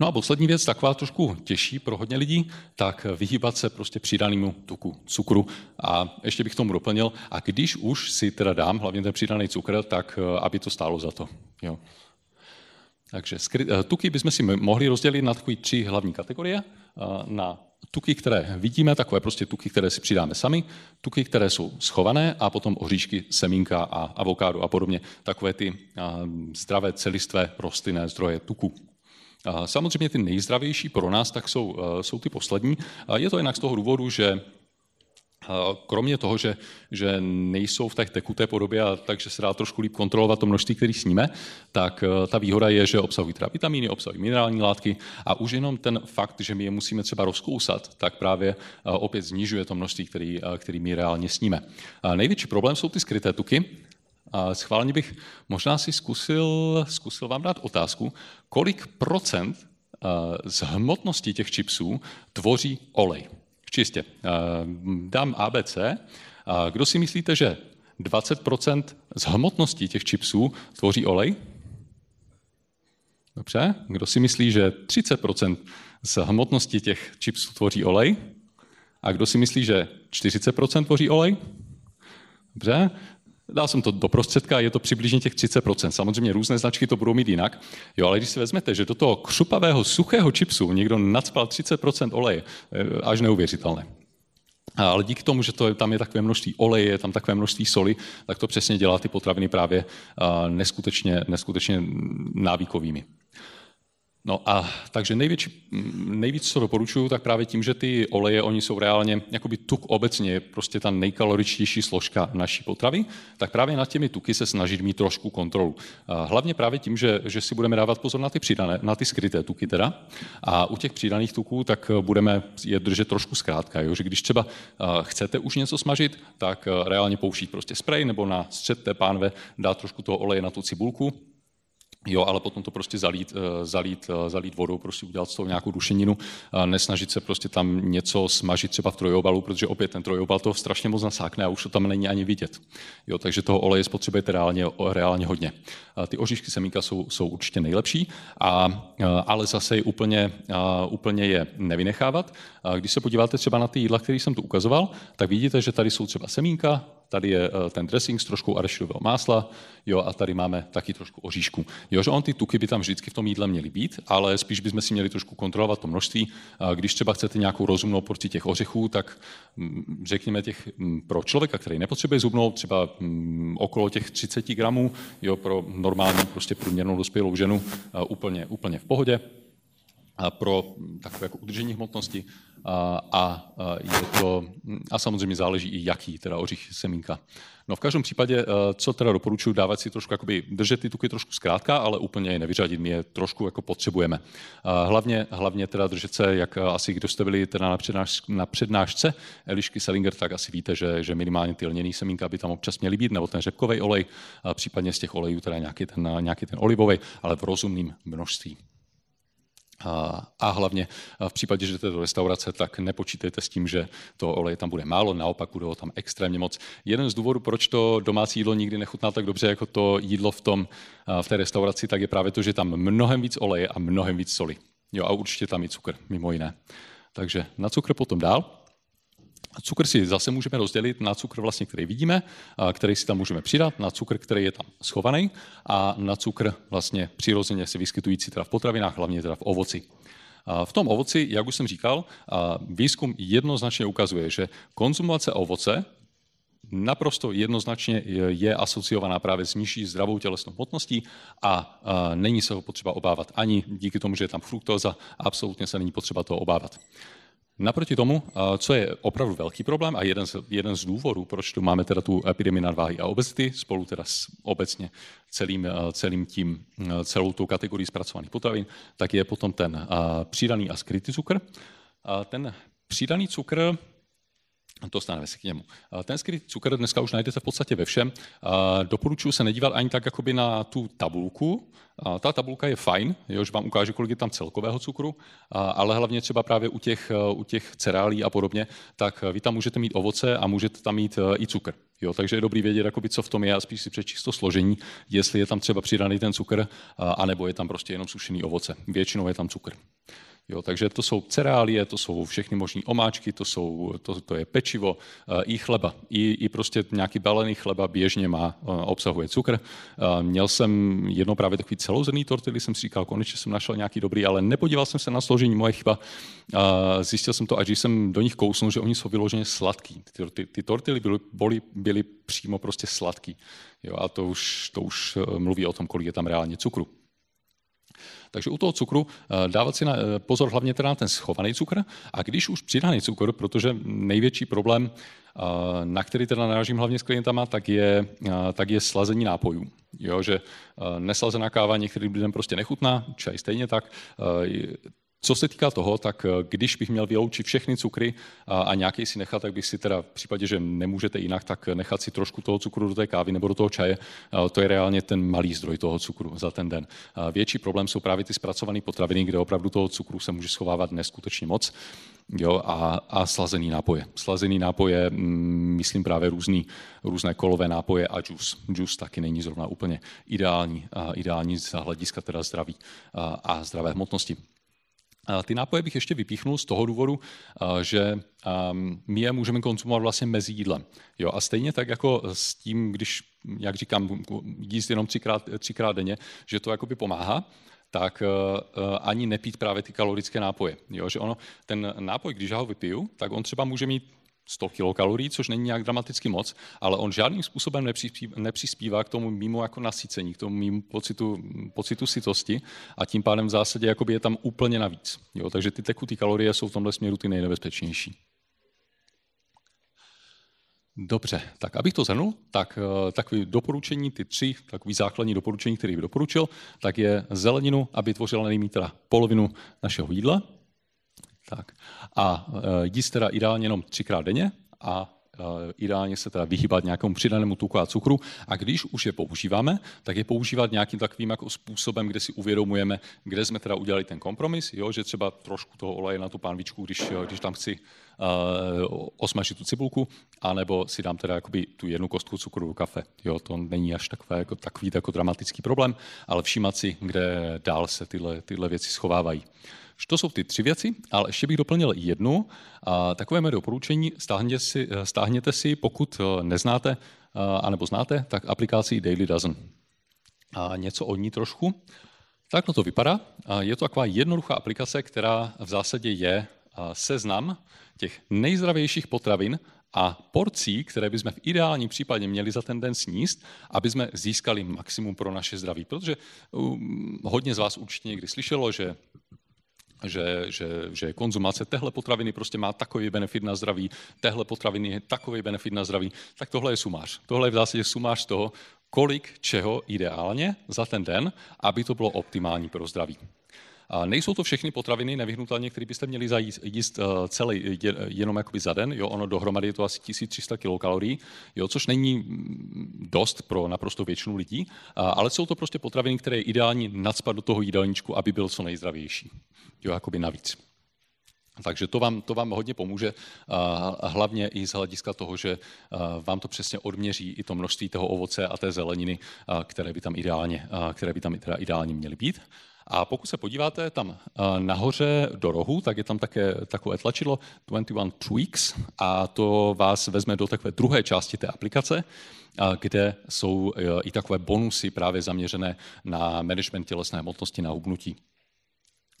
No a poslední věc, taková trošku těžší pro hodně lidí, tak vyhýbat se prostě přidanému tuku, cukru. A ještě bych tomu doplnil, a když už si teda dám hlavně ten přidaný cukr, tak eh, aby to stálo za to. Jo. Takže eh, tuky bychom si mohli rozdělit na takové tři hlavní kategorie. Eh, na tuky, které vidíme, takové prostě tuky, které si přidáme sami, tuky, které jsou schované a potom oříšky, semínka a avokádo a podobně. Takové ty zdravé celistvé rostlinné zdroje tuku. Samozřejmě ty nejzdravější pro nás tak jsou, eh, jsou ty poslední. Je to jinak z toho důvodu, že eh, Kromě toho, že, že nejsou v té tekuté podobě, a takže se dá trošku líp kontrolovat to množství, který sníme, tak eh, ta výhoda je, že obsahují teda vitamíny, obsahují minerální látky a už jenom ten fakt, že my je musíme třeba rozkousat, tak právě opět znižuje to množství, který, který my reálně sníme. A největší problém jsou ty skryté tuky, schválně bych možná si zkusil, zkusil vám dát otázku, kolik procent eh, z hmotnosti těch čipsů tvoří olej. Čistě. Eh, dám ABC. Eh, kdo si myslíte, že 20% z hmotnosti těch čipsů tvoří olej? Dobře. Kdo si myslí, že 30% z hmotnosti těch čipsů tvoří olej? A kdo si myslí, že 40% tvoří olej? Dobře dal jsem to do prostředka, je to přibližně těch 30%. Samozřejmě různé značky to budou mít jinak, jo, ale když si vezmete, že do toho křupavého, suchého čipsu někdo nadspal 30% oleje, eh, až neuvěřitelné. Ale díky tomu, že to je, tam je takové množství oleje, tam takové množství soli, tak to přesně dělá ty potraviny právě eh, neskutečně, neskutečně návykovými. No a takže největší, nejvíc, co doporučuju, tak právě tím, že ty oleje, oni jsou reálně, jakoby tuk obecně je prostě ta nejkaloričtější složka naší potravy, tak právě nad těmi tuky se snažit mít trošku kontrolu. hlavně právě tím, že, že si budeme dávat pozor na ty přidané, na ty skryté tuky teda. A u těch přidaných tuků tak budeme je držet trošku zkrátka, jo? že když třeba chcete už něco smažit, tak reálně použít prostě sprej nebo na střed té pánve dát trošku toho oleje na tu cibulku, Jo, ale potom to prostě zalít, eh, zalít, eh, zalít vodou, prostě udělat z toho nějakou dušeninu, nesnažit se prostě tam něco smažit třeba v trojobalu, protože opět ten trojobal to strašně moc nasákne a už to tam není ani vidět. Jo, takže toho oleje spotřebujete reálně, reálně hodně. Ty oříšky semínka jsou, jsou určitě nejlepší, a, eh, ale zase je úplně, úplně je nevynechávat. Když se podíváte třeba na ty jídla, které jsem tu ukazoval, tak vidíte, že tady jsou třeba semínka, tady je eh, ten dressing s trošku arašidového másla, jo, a tady máme taky trošku oříšku. Jo, že on ty tuky by tam vždycky v tom jídle měly být, ale spíš bychom si měli trošku kontrolovat to množství. Když třeba chcete nějakou rozumnou porci těch ořechů, tak mm, řekněme těch mm, pro člověka, který nepotřebuje zubnou, třeba mm, okolo těch 30 gramů, jo, pro normální, prostě průměrnou dospělou ženu úplně, úplně v pohodě pro hm, takové jako udržení hmotnosti a, a, e, je to, hm, a samozřejmě záleží i jaký, teda ořich semínka. No v každém případě, e, co teda doporučuji, dávat si trošku, jakoby, držet ty tuky trošku zkrátka, ale úplně je nevyřadit, my je trošku jako potřebujeme. E, hlavně, hlavně teda držet se, jak asi kdo jste byli teda na, přednáš, na přednášce Elišky Selinger, tak asi víte, že, že minimálně ty lněný semínka by tam občas měly být, nebo ten řepkový olej, případně z těch olejů teda nějaký ten, nějaký ten olivový, ale v rozumném množství. A hlavně v případě, že jdete do restaurace, tak nepočítejte s tím, že to oleje tam bude málo, naopak bude ho tam extrémně moc. Jeden z důvodů, proč to domácí jídlo nikdy nechutná tak dobře jako to jídlo v, tom, v té restauraci, tak je právě to, že tam mnohem víc oleje a mnohem víc soli. Jo, a určitě tam i cukr, mimo jiné. Takže na cukr potom dál. Cukr si zase můžeme rozdělit na cukr, vlastně, který vidíme, který si tam můžeme přidat, na cukr, který je tam schovaný a na cukr vlastně přirozeně se vyskytující teda v potravinách, hlavně teda v ovoci. V tom ovoci, jak už jsem říkal, výzkum jednoznačně ukazuje, že konzumace ovoce naprosto jednoznačně je asociovaná právě s nižší zdravou tělesnou hmotností a není se ho potřeba obávat ani díky tomu, že je tam fruktóza, absolutně se není potřeba toho obávat. Naproti tomu, co je opravdu velký problém a jeden z, jeden z důvodů, proč tu máme teda tu epidemii nadváhy a obezity, spolu teda s obecně celým, celým tím, celou tou kategorii zpracovaných potravin, tak je potom ten přidaný a skrytý cukr. Ten přidaný cukr Dostaneme se k němu. Eh, ten skrytý cukr dneska už najdete v podstatě ve všem. Eh, Doporučuji se nedívat ani tak jakoby na tu tabulku. Eh, ta tabulka je fajn, jož vám ukáže, kolik je tam celkového cukru, ale hlavně třeba právě u těch, u těch cereálí a podobně, tak vy tam můžete mít ovoce a můžete tam mít i cukr. Jo, takže je dobrý vědět, jakoby, co v tom je a spíš si přečíst to složení, jestli je tam třeba přidaný ten cukr, anebo je tam prostě jenom sušený ovoce. Většinou je tam cukr. Jo, takže to jsou cereálie, to jsou všechny možné omáčky, to, jsou, to, to je pečivo, eh, i chleba. I, I prostě nějaký balený chleba běžně má, eh, obsahuje cukr. Eh, měl jsem jedno právě takový celozrný tortily, jsem si říkal, konečně jsem našel nějaký dobrý, ale nepodíval jsem se na složení, moje chyba. Zjistil jsem to, až když jsem do nich kousnul, že oni jsou vyloženě sladký. Ty, ty, ty tortily byly, byly, byly přímo prostě sladký. Jo, a to už, to už mluví o tom, kolik je tam reálně cukru. Takže u toho cukru eh, dávat si na eh, pozor hlavně teda na ten schovaný cukr a když už přidaný cukr, protože největší problém, eh, na který teda narážím hlavně s klientama, tak je, tak je slazení nápojů. Jo, že neslazená káva některým lidem prostě nechutná, čaj stejně tak, co se týká toho, tak eh, když bych měl vyloučit všechny cukry a, nějaký si nechat, tak bych si teda v případě, že nemůžete jinak, tak nechat si trošku toho cukru do té kávy nebo do toho čaje. To je reálně ten malý zdroj toho cukru za ten den. Větší problém jsou právě ty zpracované potraviny, kde opravdu toho cukru se může schovávat neskutečně moc. Jo, a, a slazený nápoje. Slazený nápoje, mm, myslím právě různý, různé kolové nápoje a džus. Džus taky není zrovna úplně ideální, ideální z hlediska teda zdraví a zdravé hmotnosti. Ty nápoje bych ještě vypíchnul z toho důvodu, že my je můžeme konzumovat vlastně mezi jídlem. Jo, a stejně tak jako s tím, když, jak říkám, jíst jenom třikrát, třikrát denně, že to jakoby pomáhá, tak e, e, ani nepít právě ty kalorické nápoje. Jo, že ono, ten nápoj, když já ho vypiju, tak on třeba může mít 100 kilokalorií, což není nějak dramaticky moc, ale on žádným způsobem nepřispívá k tomu mimo jako nasycení, k tomu mimo pocitu, pocitu sytosti a tím pádem v zásadě je tam úplně navíc. Jo, takže ty tekuté kalorie jsou v tomhle směru ty nejnebezpečnější. Dobře, tak abych to zhrnul, tak eh, takové doporučení, ty tři takový základní doporučení, které bych doporučil, tak je zeleninu, aby tvořila nejméně polovinu našeho jídla, tak. A eh, jíst teda ideálně jenom třikrát denně a eh, ideálně se teda vyhýbat nějakému přidanému tuku a cukru. A když už je používáme, tak je používat nějakým takovým jako způsobem, kde si uvědomujeme, kde jsme teda udělali ten kompromis, jo? že třeba trošku toho oleje na tu pánvičku, když, eh, když tam chci uh, osmažit tu cibulku, anebo si dám teda jakoby tu jednu kostku cukru do kafe. Jo, to není až takové, jako, takový jako dramatický problém, ale všímat si, kde dál se tyhle, tyhle věci schovávají. Uh, to jsou ty tři věci, ale ještě bych doplnil jednu. Takové mé doporučení, stáhněte si, stáhněte si pokud eh, neznáte, eh, anebo znáte, tak aplikaci Daily Dozen. A něco o ní trošku. Tak to vypadá. Je to taková jednoduchá aplikace, která v zásadě je eh, seznam těch nejzdravějších potravin a porcí, které bychom v ideálním případě měli za ten den sníst, aby jsme získali maximum pro naše zdraví. Protože hodně z vás určitě někdy slyšelo, že že, že, že konzumace téhle potraviny prostě má takový benefit na zdraví, téhle potraviny je takový benefit na zdraví, tak tohle je sumář. Tohle je v zásadě sumář toho, kolik čeho ideálně za ten den, aby to bylo optimální pro zdraví. Nejsou to všechny potraviny, nevyhnutelně, které byste měli zajíst, jíst eh, celý, jenom jakoby za den. Jo, ono dohromady je to asi 1300 kilokalorií, jo, což není mm, dost pro naprosto většinu lidí, ale jsou to prostě potraviny, které je ideální nadspat do toho jídelníčku, aby byl co nejzdravější. Jo, jakoby navíc. Takže to vám, to vám hodně pomůže, hlavně i z hlediska toho, že vám to přesně odměří i to množství toho ovoce a té zeleniny, které by tam ideálně, které by tam ideálně měly být. A pokud se podíváte tam eh, nahoře do rohu, tak je tam také takové tlačidlo 21 Tweaks a to vás vezme do takové druhé části té aplikace, eh, kde jsou eh, i takové bonusy právě zaměřené na management tělesné hmotnosti na hubnutí.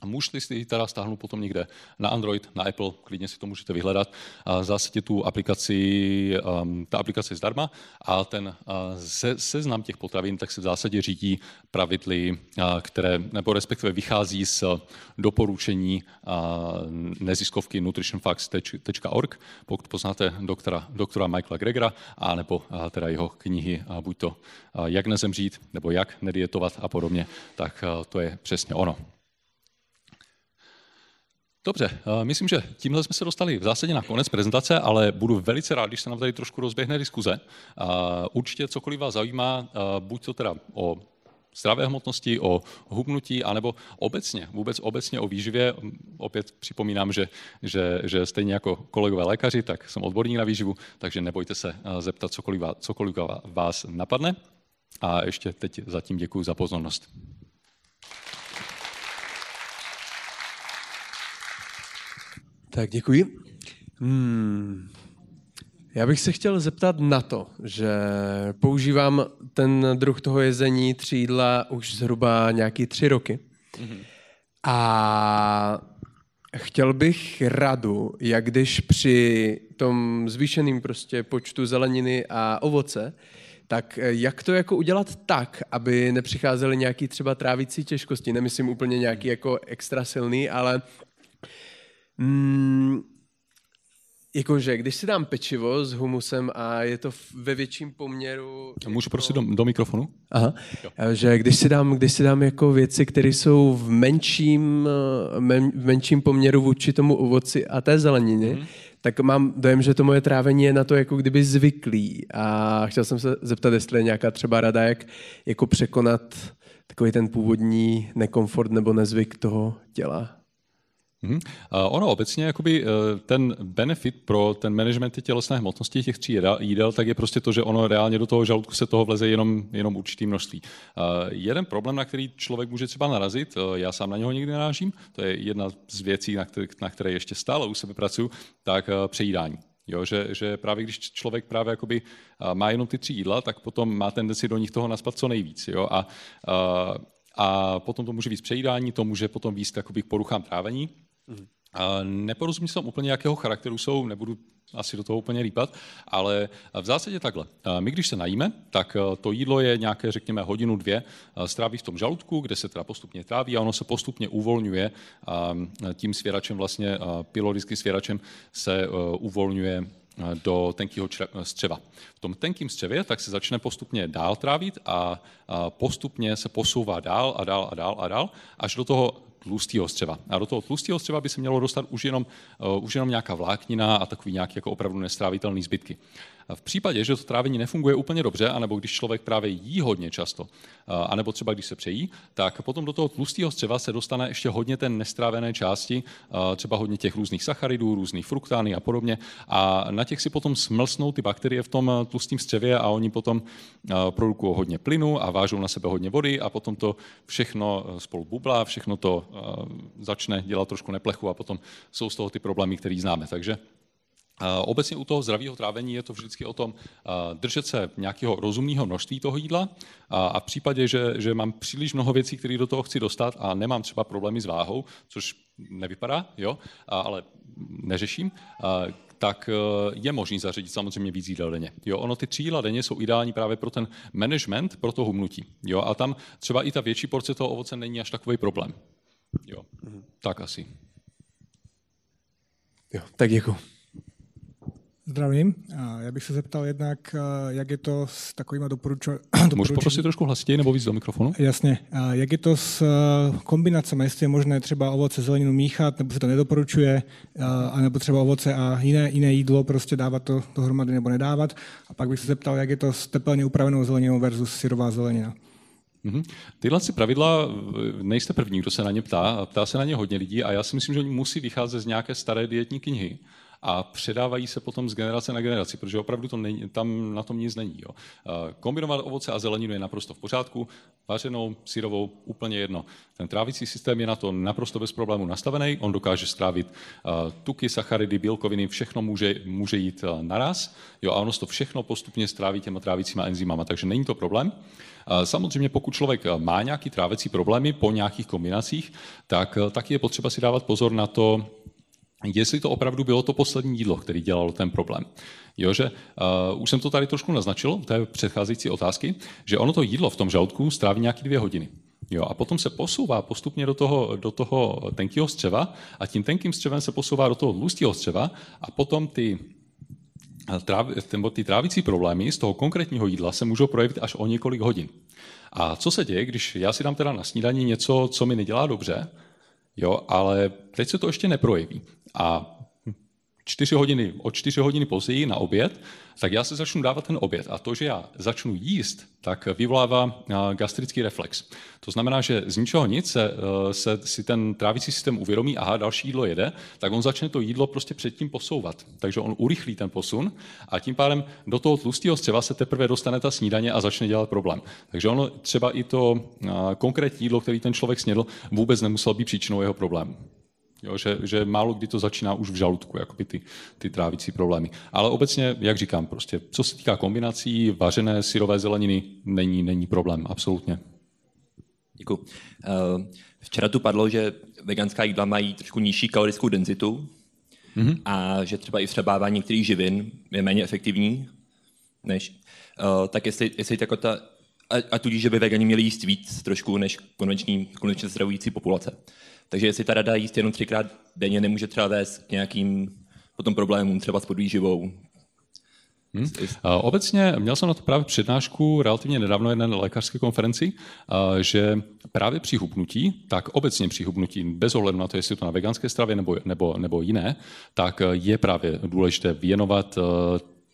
A můžete si ji teda stáhnout potom někde na Android, na Apple, klidně si to můžete vyhledat. A v zásadě tu aplikaci, um, ta aplikace je zdarma a ten uh, se, seznam těch potravin tak se v zásadě řídí pravidly, uh, které, nebo respektive vychází z doporučení uh, neziskovky nutritionfacts.org, pokud poznáte doktora, doktora Michaela Gregera, a nebo uh, teda jeho knihy, uh, buď to uh, Jak nezemřít, nebo Jak nedietovat a podobně, tak uh, to je přesně ono. Dobře, eh, myslím, že tímhle jsme se dostali v zásadě na konec prezentace, ale budu velice rád, když se nám tady trošku rozběhne diskuze. Eh, určitě cokoliv vás zajímá, eh, buď to teda o zdravé hmotnosti, o hubnutí, anebo obecně, vůbec obecně o výživě. Mm, opět připomínám, že, že, že stejně jako kolegové lékaři, tak jsem odborník na výživu, takže nebojte se zeptat cokoliv, cokoliv vás napadne. A ještě teď zatím děkuji za pozornost. Tak děkuji. Hmm. Já bych se chtěl zeptat na to, že používám ten druh toho jezení třídla už zhruba nějaký tři roky. Mm-hmm. A chtěl bych radu, jak když při tom zvýšeném prostě počtu zeleniny a ovoce, tak jak to jako udělat tak, aby nepřicházely nějaký třeba trávící těžkosti, nemyslím úplně nějaký jako extra silný, ale Mm, jakože, když si dám pečivo s humusem a je to ve větším poměru... Jako... Můžu prosit do, do mikrofonu? Aha, jo. že když si dám, když si dám jako věci, které jsou v menším, eh, men, v menším poměru vůči tomu ovoci a té zelenině, mm. tak mám dojem, že to moje trávení je na to jako kdyby zvyklý. A chtěl jsem se zeptat, jestli je nějaká třeba rada, jak jako překonat takový ten původní nekomfort nebo nezvyk toho těla. Mm-hmm. Ono obecně, jakoby eh, ten benefit pro ten management ty tělesné hmotnosti těch tří jídel, tak je prostě to, že ono reálně do toho žaludku se toho vleze jenom, jenom určitý množství. Jeden problém, na který člověk může třeba narazit, eh, já sám na něho někdy narážím, to je jedna z věcí, na které, na které ještě stále u sebe pracuji, tak eh, přejídání. Jo, že, že právě když člověk právě jakoby má jenom ty tři jídla, tak potom má tendenci do nich toho naspat co nejvíc. Jo? A, a, a potom to může být přejídání, to může potom víc k poruchám trávení. A neporozumí Neporozumění jsem úplně jakého charakteru jsou, nebudu asi do toho úplně rýpat, ale v zásadě takhle. My, když se najíme, tak e, to jídlo je nějaké, řekněme, hodinu, dvě, e, stráví v tom žaludku, kde se teda postupně tráví a ono se postupně uvolňuje e, tím svěračem, vlastně pylorickým svěračem se uvolňuje do tenkého střeva. V tom tenkém střevě tak se začne postupně dál trávit a postupně se posouvá dál a dál a dál a dál, až do toho tlustého střeva. A do toho tlustého střeva by se mělo dostat už jenom, uh, už jenom nějaká vláknina a takový nějaký jako opravdu nestrávitelný zbytky. V případě, že to trávení nefunguje úplně dobře, anebo když člověk právě jí hodně často, anebo třeba když se přejí, tak potom do toho tlustého střeva se dostane ještě hodně té nestrávené části, třeba hodně těch různých sacharidů, různých fruktány a podobně. A na těch si potom smlsnou ty bakterie v tom eh, tlustém střevě a oni potom eh, produkují hodně plynu a vážou na sebe hodně vody a potom to všechno eh, spolu bublá, všechno to začne dělat trošku neplechu a potom jsou z toho ty problémy, které známe. Takže Obecně u toho zdravého trávení je to vždycky o tom držet se nějakého rozumného množství toho jídla a v případě, že, že mám příliš mnoho věcí, které do toho chci dostat a nemám třeba problémy s váhou, což nevypadá, jo, ale neřeším, tak e, je možné zařadit samozřejmě víc jídla denně. Jo, ono ty tři jídla denně jsou ideální právě pro ten management, pro to humnutí. Jo, a tam třeba i ta větší porce toho ovoce není až takový problém. Jo, mhm. tak asi. Jo, tak děkuji. Zdravím. Já bych se zeptal jednak, eh, jak je to s takovými doporučo- doporučeními. Můžu poprosit trošku hlasitěji nebo víc do mikrofonu? Jasně. Jak je to s eh, kombinacemi, jestli je možné třeba ovoce zeleninu míchat, nebo se to nedoporučuje, eh, anebo třeba ovoce a jiné, jiné jídlo, prostě dávat to dohromady nebo nedávat. A pak bych se zeptal, jak je to s tepelně upravenou zeleninou versus syrová zelenina. Mm-hmm. Tyhle si pravidla, nejste první, kdo se na ně ptá, ptá se na ně hodně lidí a já si myslím, že oni musí vycházet z nějaké staré dietní knihy, a předávají se potom z generace na generaci, protože opravdu to není, tam na tom nic není. Jo. Kombinovat ovoce a zeleninu je naprosto v pořádku, vařenou, syrovou, úplně jedno. Ten trávicí systém je na to naprosto bez problému nastavený, on dokáže strávit tuky, sacharidy, bílkoviny, všechno může, může jít naraz jo, a ono to všechno postupně stráví těma trávicíma enzymama, takže není to problém. Samozřejmě, pokud člověk má nějaký trávecí problémy po nějakých kombinacích, tak taky je potřeba si dávat pozor na to, jestli to opravdu bylo to poslední jídlo, který dělalo ten problém. Jo, že uh, už jsem to tady trošku naznačil, to je předcházející otázky, že ono to jídlo v tom žaludku stráví nějaké dvě hodiny. Jo, a potom se posouvá postupně do toho, do toho tenkého střeva a tím tenkým střevem se posouvá do toho tlustého střeva a potom ty, eh, tráv, ty trávící problémy z toho konkrétního jídla se můžou projevit až o několik hodin. A co se děje, když já si dám teda na snídaní něco, co mi nedělá dobře, Jo, ale teď se to ještě neprojeví a čtyři hodiny, o čtyři hodiny později na oběd, tak já se začnu dávat ten oběd. A to, že já začnu jíst, tak vyvolává gastrický reflex. To znamená, že z ničeho nic se, e, se si ten trávicí systém uvědomí, aha, další jídlo jede, tak on začne to jídlo prostě předtím posouvat. Takže on urychlí ten posun a tím pádem do toho tlustého střeva se teprve dostane ta snídaně a začne dělat problém. Takže ono třeba i to konkrétní jídlo, který ten člověk snědl, vůbec nemuselo být příčinou jeho problému. Jo, že, že málo kdy to začíná už v žaludku, jakoby ty, ty trávicí problémy. Ale obecně, jak říkám, prostě, co se týká kombinací, vařené syrové zeleniny, není, není problém, absolutně. Děkuji. Eh, včera tu padlo, že veganská jídla mají trošku nižší kalorickou denzitu mm-hmm. a že třeba i vstřebávání některých živin je méně efektivní. Než, eh, tak jestli, jestli jako ta, a, a tudíž, že by vegani měli jíst víc trošku než konvenční, konvenčně zdravující populace. Takže jestli ta rada jíst jenom třikrát denně nemůže třeba vést k nějakým potom problémům, třeba s podvýživou, Hmm. Obecně měl jsem na to právě přednášku relativně nedávno jedné na lékařské konferenci, že právě při hubnutí, tak obecně při hubnutí, bez ohledu na to, jestli je to na veganské stravě nebo, nebo, nebo jiné, tak je právě důležité věnovat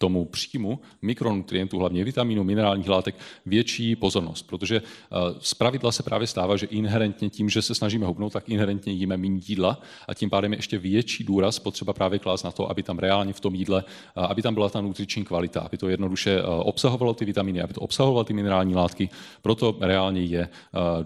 tomu příjmu mikronutrientů, hlavně vitamínů, minerálních látek, větší pozornost, protože eh, z pravidla se právě stává, že inherentně tím, že se snažíme hubnout, tak inherentně jíme méně jídla a tím pádem je ještě větší důraz potřeba právě klást na to, aby tam reálně v tom jídle, eh, aby tam byla ta nutriční kvalita, aby to jednoduše eh, obsahovalo ty vitamíny, aby to obsahovalo ty minerální látky. Proto reálně je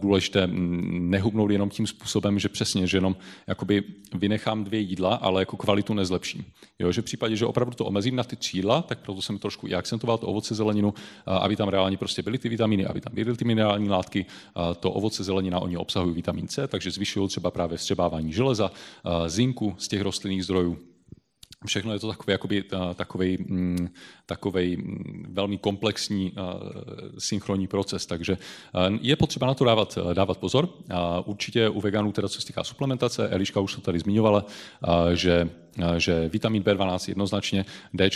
důležité mm, nehubnout jenom tím způsobem, že přesně, že jenom jakoby vynechám dvě jídla, ale jako kvalitu nezlepším. Jo, že v případě, že opravdu to omezím na ty tří jídla, tak proto jsem trošku i akcentoval to ovoce, zeleninu, aby tam reálně prostě byly ty vitamíny, aby tam byly ty minerální látky. To ovoce, zelenina, oni obsahují vitamin C, takže zvyšují třeba právě vstřebávání železa, zinku z těch rostlinných zdrojů všechno je to takový, jakoby, takový, eh, takový mm, mm, velmi komplexní eh, synchronní proces, takže eh, je potřeba na to dávat, dávat pozor. Určitě u veganů, teda co se týká suplementace, Eliška už to tady zmiňovala, že, že vitamin B12 jednoznačně, D,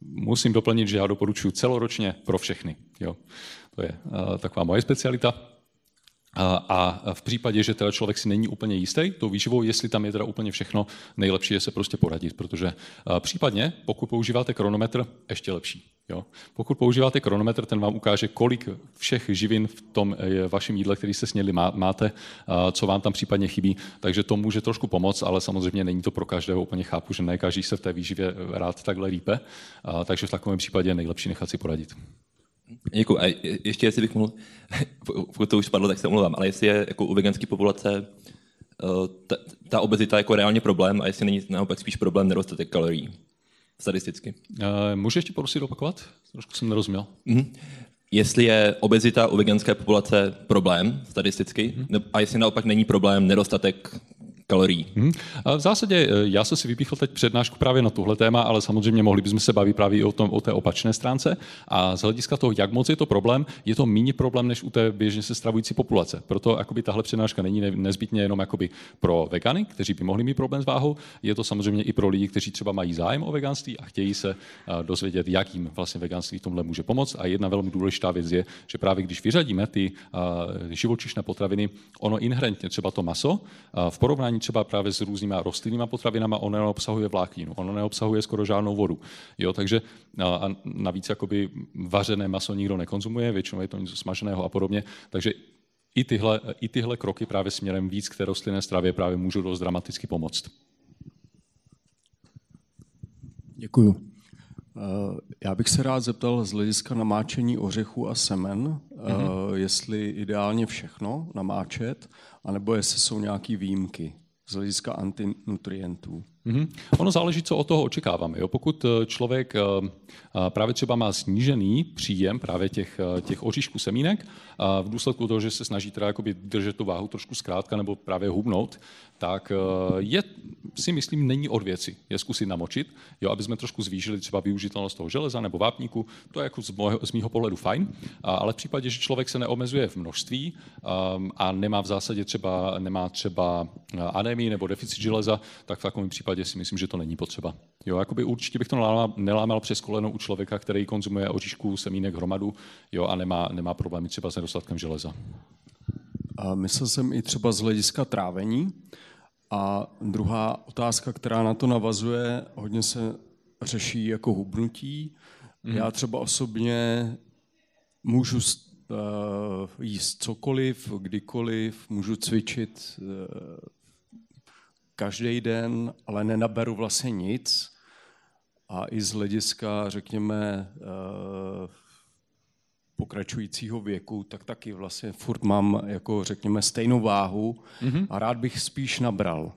musím doplnit, že já doporučuji celoročně pro všechny. Jo. To je taková moje specialita. A v případě, že teda člověk si není úplně jistý tou výživou, jestli tam je teda úplně všechno, nejlepší je se prostě poradit, protože případně, pokud používáte kronometr, ještě lepší. Jo? Pokud používáte kronometr, ten vám ukáže, kolik všech živin v tom e, vašem jídle, který jste snědli, máte, co vám tam případně chybí. Takže to může trošku pomoct, ale samozřejmě není to pro každého. Úplně chápu, že ne každý se v té výživě e, rád takhle lípe. Takže v takovém případě je nejlepší nechat si poradit. Děkuji. Jako, a ještě, jestli bych mohl, pokud to už padlo, tak se omlouvám, ale jestli je jako u veganské populace eh, ta, ta obezita jako reálně problém a jestli není naopak spíš problém nedostatek kalorií statisticky. Eh, můžeš ještě prosím opakovat? Trošku jsem nerozuměl. Mm-hmm. Jestli je obezita u veganské populace problém statisticky mm-hmm. a jestli naopak není problém nedostatek kalorií. Hmm. v zásadě e, já jsem si vypíchl teď přednášku právě na tuhle téma, ale samozřejmě mohli bychom se bavit právě i o, tom, o té opačné stránce. A z hlediska toho, jak moc je to problém, je to méně problém než u té běžně se stravující populace. Proto akoby, tahle přednáška není nezbytně jenom jakoby, pro vegany, kteří by mohli mít problém s váhou, je to samozřejmě i pro lidi, kteří třeba mají zájem o veganství a chtějí se dozvědět, jak jim vlastně veganství v tomhle může pomoct. A jedna velmi důležitá věc je, že právě když vyřadíme ty živočišné potraviny, ono inherentně třeba to maso v porovnání třeba právě s různýma rostlinnýma potravinama, ono neobsahuje vlákninu, ono neobsahuje skoro žádnou vodu. Jo, takže a navíc jakoby vařené maso nikdo nekonzumuje, většinou je to něco smaženého a podobně, takže i tyhle, i tyhle kroky právě směrem víc k té rostlinné stravě právě můžou dost dramaticky pomoct. Děkuju. Eh, já bych se rád zeptal z hlediska namáčení ořechů a semen, mm-hmm. jestli ideálně všechno namáčet, anebo jestli jsou nějaké výjimky z hlediska antinutrientů. Mm-hmm. Ono záleží, co od toho očekáváme. Jo? Pokud eh, člověk eh, eh, právě třeba má snížený příjem právě těch, těch oříšků semínek v důsledku toho, že se snaží teda jakoby držet tu váhu trošku zkrátka nebo právě hubnout, tak eh, je, si myslím, není od věci je zkusit namočit, jo, aby jsme trošku zvýšili třeba využitelnost toho železa nebo vápníku, to je jako z, moho, z mýho pohledu fajn, ale v případě, že člověk se neomezuje v množství ehm, a nemá v zásadě třeba, nemá třeba eh, anemii nebo deficit železa, tak v takovém případě si myslím, že to není potřeba. Jo, jakoby určitě bych to nelámal, nelámal přes koleno u člověka, který konzumuje oříšku, semínek hromadu jo, a nemá, nemá problémy třeba s nedostatkem železa. A myslel jsem i třeba z hlediska trávení, a druhá otázka, která na to navazuje, hodně se řeší jako hubnutí. Mm. Já třeba osobně můžu eh, jíst cokoliv, kdykoliv, můžu cvičit eh, každý den, ale nenaberu vlastně nic. A i z hlediska, řekněme, eh, pokračujícího věku, tak taky vlastně furt mám, jako řekněme, stejnou váhu mm-hmm. a rád bych spíš nabral.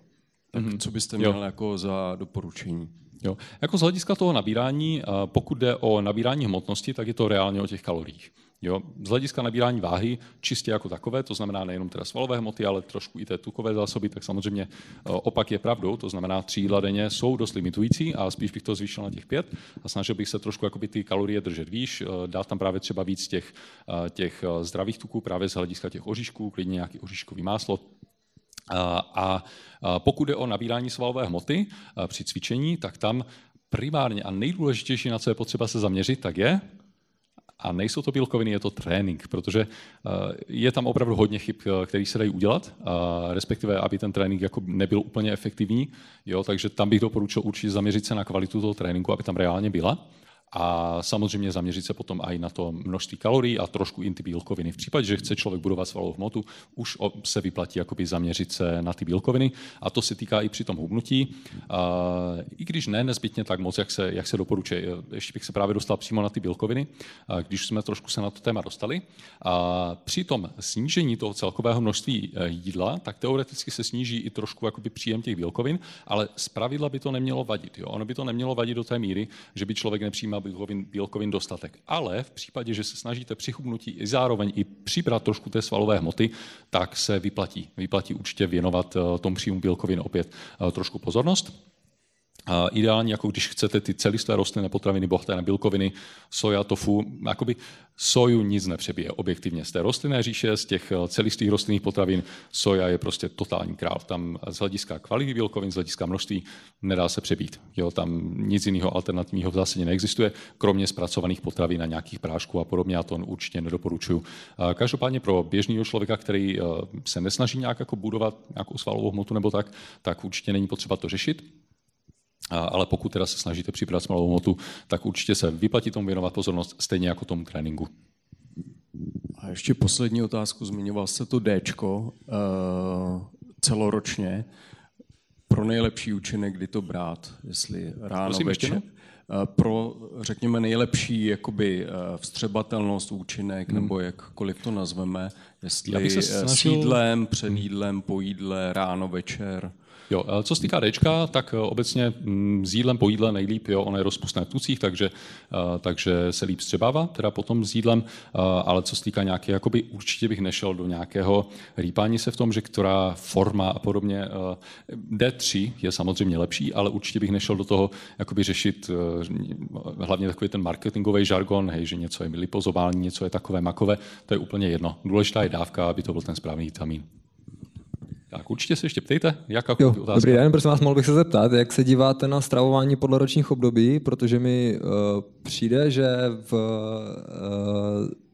Tak mm-hmm. co byste měl jo. jako za doporučení? Jo. Jako z hlediska toho nabírání, pokud jde o nabírání hmotnosti, tak je to reálně o těch kaloriích. Jo? Z hlediska nabírání váhy čistě jako takové, to znamená nejenom teda svalové hmoty, ale trošku i té tukové zásoby, tak samozřejmě e, opak je pravdou, to znamená tři jídla denně jsou dost limitující a spíš bych to zvýšil na těch pět a snažil bych se trošku jakoby ty kalorie držet výš, e, dát tam právě třeba víc těch, e, těch zdravých tuků právě z hlediska těch oříšků, klidně nějaký oříškový máslo, a pokud je o nabírání svalové hmoty při cvičení, tak tam primárně a nejdůležitější, na co je potřeba se zaměřit, tak je a nejsou to bílkoviny, je to trénink, protože eh, je tam opravdu hodně chyb, eh, které se dají udělat, respektive aby ten trénink jako nebyl úplně efektivní. Jo, takže tam bych doporučil určitě zaměřit se na kvalitu toho tréninku, aby tam reálně byla a samozřejmě zaměřit se potom i na to množství kalorií a trošku i ty bílkoviny. V případě, že chce člověk budovat svalovou hmotu, už se vyplatí jakoby zaměřit se na ty bílkoviny a to se týká i při tom hubnutí. I když ne nezbytně tak moc, jak se, jak se doporučuje. Ještě bych se právě dostal přímo na ty bílkoviny, když jsme trošku se na to téma dostali. A při tom snížení toho celkového množství e, jídla, tak teoreticky se sníží i trošku jakoby příjem těch bílkovin, ale zpravidla by to nemělo vadit. Jo? Ono by to nemělo vadit do té míry, že by člověk nepřijímal bílkovin, bílkovin dostatek. Ale v případě, že se snažíte při i zároveň i přibrat trošku té svalové hmoty, tak se vyplatí. Vyplatí určitě věnovat eh, tomu příjmu bílkovin opět eh, trošku pozornost ideální, jako když chcete ty celistvé rostlinné potraviny bohaté na bílkoviny, soja, tofu, jakoby soju nic nepřebije objektivně. Z té rostlinné říše, z těch eh, celistých rostlinných potravin, soja je prostě totální král. Tam z hlediska kvality bílkovin, z hlediska množství nedá se přebít. Jo, tam nic jiného alternativního v zásadě neexistuje, kromě zpracovaných potravin na nějakých prášků a podobně, a to on určitě nedoporučuju. Každopádně pro běžného člověka, který eh, se nesnaží nějak jako budovat nějakou svalovou hmotu nebo tak, tak určitě není potřeba to řešit ale pokud teda se snažíte připravit malou motu, tak určitě se vyplatí tomu věnovat pozornost, stejně jako tomu tréninku. A ještě poslední otázku. Zmiňoval se to D eh, celoročně. Pro nejlepší účinek, kdy to brát? Jestli ráno, Prosím, večer? Eh, pro, řekněme, nejlepší jakoby, eh, vstřebatelnost, účinek, hmm. nebo jakkoliv to nazveme, jestli Já bych se snažil... s jídlem, před hmm. jídlem, po jídle, ráno, večer. Jo, eh, co se týká D, tak eh, obecně mm, s jídlem po jídle nejlíp, jo, ono je rozpustné v tucích, takže, eh, takže se líp střebává, teda potom s jídlem, ale co se týká nějaké, jakoby určitě bych nešel do nějakého rýpání se v tom, že která forma a podobně. D3 je samozřejmě lepší, ale určitě bych nešel do toho jakoby řešit hlavně takový ten marketingový žargon, hej, že něco je lipozobální, něco je takové makové, to je úplně jedno. Důležitá je dávka, aby to byl ten správný vitamin. Tak určitě se ještě ptejte, jaká jo, otázka. Dobrý den, prosím vás, mohl bych se zeptat, jak se díváte na stravování podle ročních období, protože mi uh, přijde, že v uh,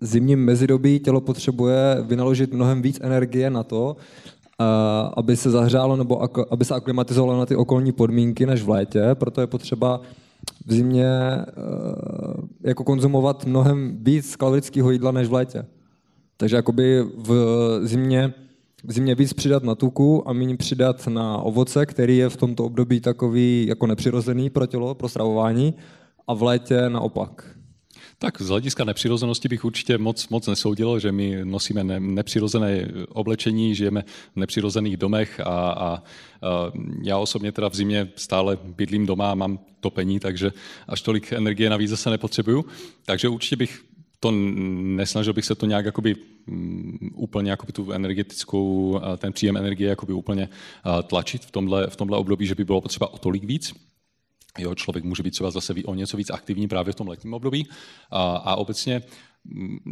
zimním mezidobí tělo potřebuje vynaložit mnohem víc energie na to, uh, aby se zahřálo nebo ak- aby se aklimatizovalo na ty okolní podmínky než v létě, proto je potřeba v zimě uh, jako konzumovat mnohem víc kalorického jídla než v létě. Takže jakoby v zimě zimě víc přidat na tuku a méně přidat na ovoce, který je v tomto období takový jako nepřirozený pro tělo, pro stravování a v létě naopak. Tak z hlediska nepřirozenosti bych určitě moc, moc nesoudil, že my nosíme ne, nepřirozené oblečení, žijeme v nepřirozených domech a, a, a já osobně teda v zimě stále bydlím doma a mám topení, takže až tolik energie navíc zase nepotřebuju. Takže určitě bych to nesnažil bych se to nějak jakoby Mm, úplně tu energetickou, eh, ten příjem energie úplně eh, tlačit v tomhle, v tomhle období, že by bylo potřeba o tolik víc. Jo, člověk může být třeba zase o něco víc aktivní právě v tom letním období. A, a obecně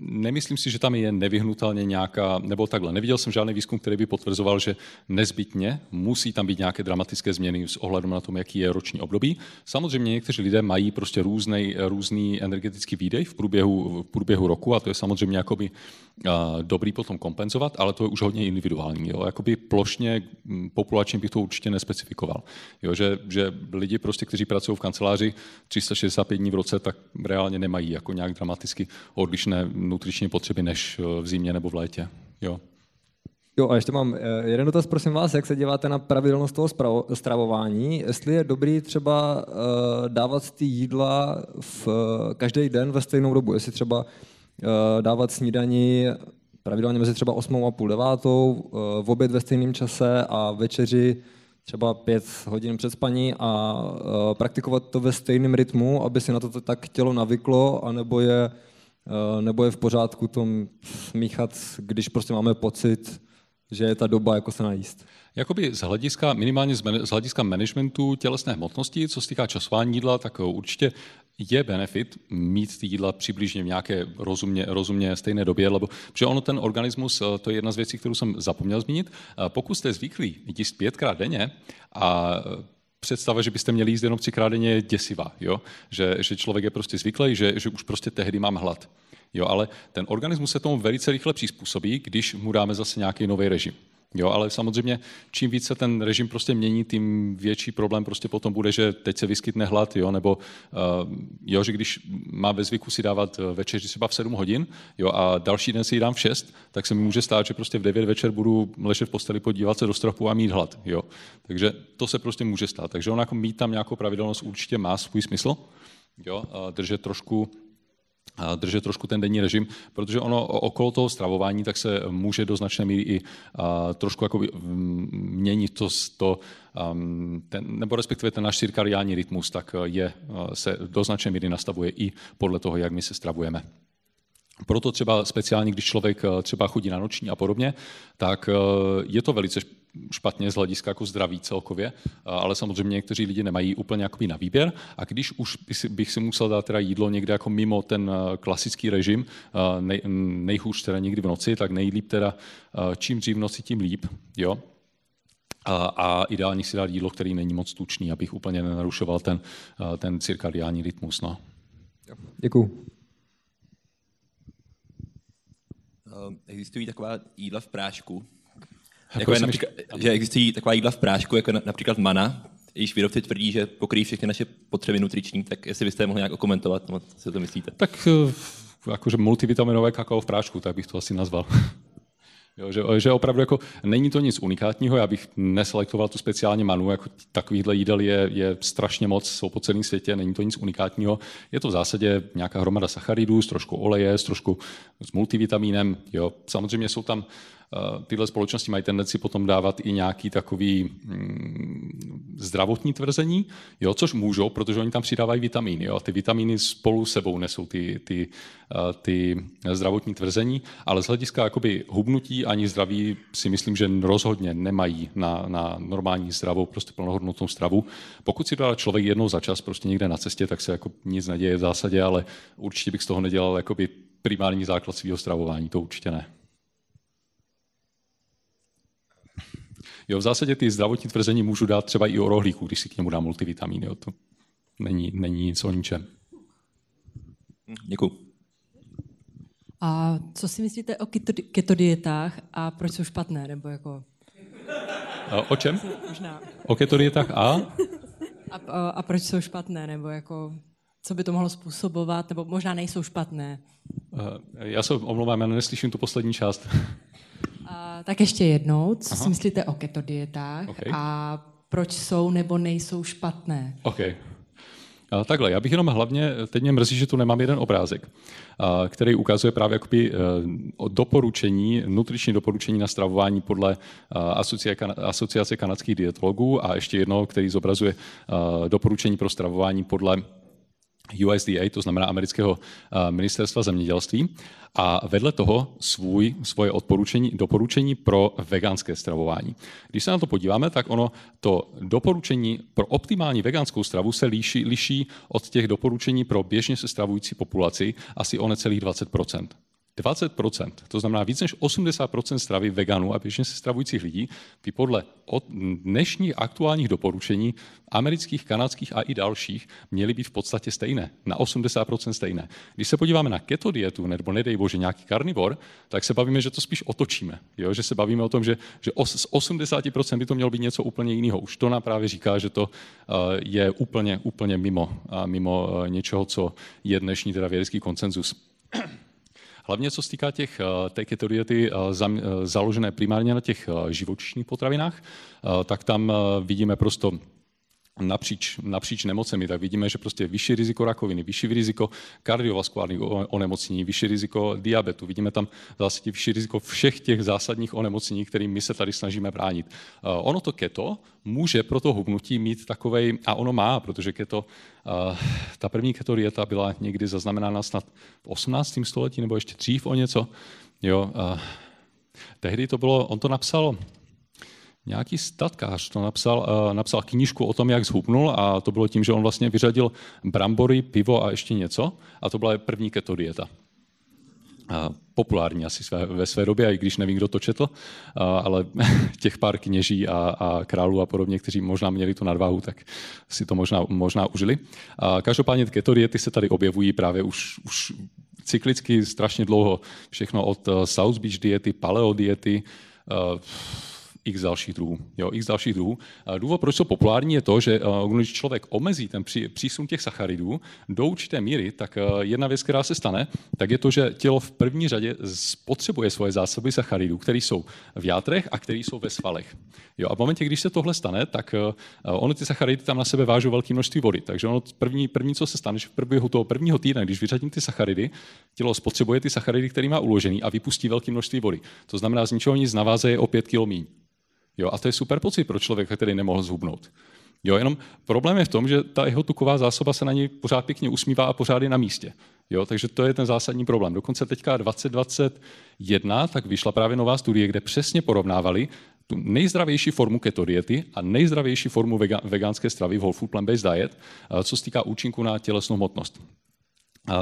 nemyslím si, že tam je nevyhnutelně nějaká, nebo takhle, neviděl jsem žádný výzkum, který by potvrzoval, že nezbytně musí tam být nějaké dramatické změny s ohledem na tom, jaký je roční období. Samozřejmě někteří lidé mají prostě různý, různý energetický výdej v průběhu, v průběhu roku a to je samozřejmě jakoby dobrý potom kompenzovat, ale to je už hodně individuální. Jo? Jakoby plošně populačně bych to určitě nespecifikoval. Jo? Že, že lidi prostě, kteří pracují v kanceláři 365 dní v roce, tak reálně nemají jako nějak dramaticky odlišení odlišné nutriční potřeby než eh, v zimě nebo v létě. Jo. Jo, a ještě mám eh, jeden dotaz, prosím vás, jak se díváte na pravidelnost toho stravování, jestli je dobrý třeba eh, dávat ty jídla v každý den ve stejnou dobu, jestli třeba dávat snídaní pravidelně mezi třeba 8 a půl devátou, v oběd ve stejném čase a večeři třeba pět hodin před spaní a praktikovat to ve stejném rytmu, aby si na to tak tělo navyklo, anebo je Eh, nebo je v pořádku to smíchat, když prostě máme pocit, že je ta doba jako se najíst. Jakoby z hlediska, minimálně z hlediska managementu tělesné hmotnosti, co se týká časování jídla, tak eh, určitě je benefit mít ty jídla přibližně v nějaké rozumně, rozumně stejné době, lebo, protože ono ten organismus, eh, to je jedna z věcí, kterou jsem zapomněl zmínit, pokud jste zvyklí jíst pětkrát denně a představa, že byste měli jíst jenom třikrát denně, je děsivá. Jo? Že, že člověk je prostě zvyklý, že, že už prostě tehdy mám hlad. Jo, ale ten organismus se tomu velice rychle přizpůsobí, když mu dáme zase nějaký nový režim. Jo, ale samozřejmě čím více ten režim prostě mění, tím větší problém prostě potom bude, že teď se vyskytne hlad, jo, nebo uh, jo, že když má ve zvyku si dávat eh, večeři třeba v 7 hodin jo, a další den si ji dám v 6, tak se mi může stát, že prostě v 9 večer budu ležet v posteli, podívat se do stropu a mít hlad. Jo. Takže to se prostě může stát. Takže on jako mít tam nějakou pravidelnost určitě má svůj smysl. Jo, držet trošku držet trošku ten denní režim, protože ono okolo toho stravování tak se může do značné míry i trošku jako měnit to, to ten, nebo respektive ten náš cirkariální rytmus, tak e, je, e, se do značné míry nastavuje i podle toho, jak my se stravujeme. Proto třeba speciálně, když člověk eh, třeba chodí na noční a podobně, tak eh, je to velice špatně z hlediska jako zdraví celkově, eh, ale samozřejmě někteří lidi nemají úplně jakoby na výběr a když už bych si musel dát teda jídlo někde jako mimo ten klasický režim, nej, nejhůř teda někdy v noci, tak nejlíp teda čím dřív v noci, tím líp, jo. A, a ideálně si dát jídlo, který není moc tučný, abych úplně nenarušoval ten, ten cirkadiální rytmus, no. Děkuju. Ehm, existují taková jídla v prášku, jako, jako je například, myš... že existují taková jídla v prášku, jako například mana, Již výrobci tvrdí, že pokryjí všechny naše potřeby nutriční, tak jestli byste je mohli nějak okomentovat, co si to myslíte? Tak eh, jakože multivitaminové kakao v prášku, tak bych to asi nazval. Jo, že, že opravdu jako není to nic unikátního, já bych neselektoval tu speciálně. manu, jako takovýchhle jídel je, je strašně moc, jsou po celém světě, není to nic unikátního. Je to v zásadě nějaká hromada sacharidů s trošku oleje, s trošku s multivitamínem. Jo. Samozřejmě jsou tam Eh, tyhle společnosti mají tendenci potom dávat i nějaký takový mm, zdravotní tvrzení, jo, což můžou, protože oni tam přidávají vitamíny. Jo, a ty vitamíny spolu sebou nesou ty, ty, eh, ty zdravotní tvrzení, ale z hlediska jakoby hubnutí ani zdraví si myslím, že rozhodně nemají na, na normální zdravou, prostě plnohodnotnou stravu. Pokud si dá člověk jednou za čas prostě někde na cestě, tak se jako nic neděje v zásadě, ale určitě bych z toho nedělal jakoby primární základ svého stravování, to určitě ne. Jo, v zásadě ty zdravotní tvrzení můžu dát třeba i o rohlíku, když si k němu dám multivitamíny. to není, není nic o ničem. Děkuji. A co si myslíte o ketodietách a proč jsou špatné? Nebo jako... O čem? Možná. O ketodietách a? a? A proč jsou špatné? Nebo jako co by to mohlo způsobovat? Nebo možná nejsou špatné? Eh, já se omlouvám, já neslyším tu poslední část tak ještě jednou, co Aha. si myslíte o keto dietách okay. a proč jsou nebo nejsou špatné? OK. A takhle, já bych jenom hlavně, teď mě mrzí, že tu nemám jeden obrázek, a, který ukazuje právě jakoby a, e, doporučení, nutriční doporučení na stravování podle e, Asociace kanadských dietologů a ještě jedno, který zobrazuje e, doporučení pro stravování podle USDA, to znamená amerického eh, ministerstva zemědělství, a vedle toho svůj, svoje odporučení, doporučení pro veganské stravování. Když se na to podíváme, tak ono to doporučení pro optimální veganskou stravu se liší, liší od těch doporučení pro běžně se stravující populaci asi o necelých 20 20%, to znamená víc než 80% stravy veganů a běžně se stravujících lidí, by podle dnešních aktuálních doporučení amerických, kanadských a i dalších měly být v podstatě stejné, na 80% stejné. Když se podíváme na keto dietu, nebo nedej bože nějaký karnivor, tak se bavíme, že to spíš otočíme. Jo? Že se bavíme o tom, že, že z 80% by to mělo být něco úplně jiného. Už to nám právě říká, že to eh, je úplně, úplně mimo, eh, mimo eh, něčeho, co je dnešní teda vědecký koncenzus. Hlavně co se týká těch, eh, té ketodiety eh, eh, založené primárně na těch živočišných potravinách, tak tam vidíme prosto napříč, napříč nemocemi, tak vidíme, že prostě vyšší riziko rakoviny, vyšší riziko kardiovaskulárních onemocnění, vyšší riziko diabetu. Vidíme tam zase vyšší riziko všech těch zásadních onemocnění, kterým my se tady snažíme bránit. Eh, ono to keto může pro to hubnutí mít takovej, a ono má, protože keto, eh, ta první keto dieta byla někdy zaznamenána snad v 18. století nebo ještě dřív o něco. Jo, eh, tehdy to bylo, on to napsal nějaký statkář to napsal, eh, napsal knížku o tom, jak zhubnul a to bylo tím, že on vlastně vyřadil brambory, pivo a ještě něco a to byla první keto dieta. Eh, populární asi své, ve své době, i když nevím, kdo to četl, eh, ale těch pár kněží a, a králů a podobně, kteří možná měli tu nadvahu, tak si to možná, možná užili. Každopádně keto diety se tady objevují právě už, už cyklicky strašně dlouho. Všechno od South Beach diety, paleo diety, x dalších druhů. Jo, x dalších druhů. Důvod, proč jsou populární, je to, že eh, když člověk omezí ten přísun těch sacharidů do určité míry, tak eh, jedna věc, která se stane, tak je to, že tělo v první řadě spotřebuje svoje zásoby sacharidů, které jsou v játrech a které jsou ve svalech. Jo, a v momentě, když se tohle stane, tak eh, ono ty sacharidy tam na sebe vážou velké množství vody. Takže ono první, první, co se stane, že v průběhu toho prvního týdne, když vyřadím ty sacharidy, tělo spotřebuje ty sacharidy, které má uložený a vypustí velké množství vody. To znamená, z ničeho nic naváze je o 5 kg Jo, a to je super pocit pro člověka, který nemohl zhubnout. Jo, jenom problém je v tom, že ta jeho tuková zásoba se na něj pořád pěkně usmívá a pořád je na místě. Jo, takže to je ten zásadní problém. Dokonce teďka 2021 tak vyšla právě nová studie, kde přesně porovnávali tu nejzdravější formu keto diety a nejzdravější formu vegánské veganské stravy v Whole Food Plant Based Diet, eh, co se týká účinku na tělesnou hmotnost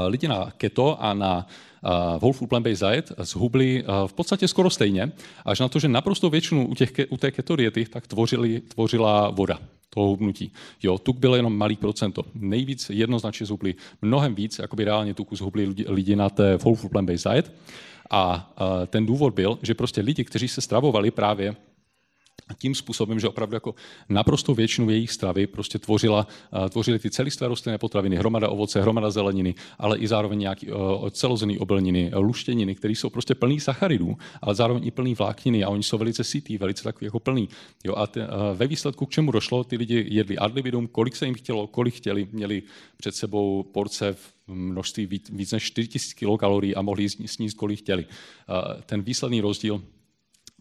lidi na keto a na uh, whole food plant-based diet zhubli uh, v podstatě skoro stejně, až na to, že naprosto většinu u, těch, u té keto diety tak tvořili, tvořila voda toho hubnutí. Jo, tuk byl jenom malý procento. Nejvíc jednoznačně zhubli, mnohem víc, jakoby reálně tuku zhubli lidi, lidi na té whole food plant-based diet. A uh, ten důvod byl, že prostě lidi, kteří se stravovali právě tím způsobem, že opravdu jako naprosto většinu jejich stravy prostě tvořila, eh, tvořily ty celistvé rostlinné potraviny, hromada ovoce, hromada zeleniny, ale i zároveň nějaký eh, celozený obilniny, eh, luštěniny, které jsou prostě plný sacharidů, ale zároveň i plný vlákniny a oni jsou velice sítí, velice takový jako plný. Jo, a te, ve výsledku k čemu došlo, ty lidi jedli ad libidum, kolik se jim chtělo, kolik chtěli, měli před sebou porce v množství víc, víc než 4000 kilokalorií a mohli sníst, kolik chtěli. Ten výsledný rozdíl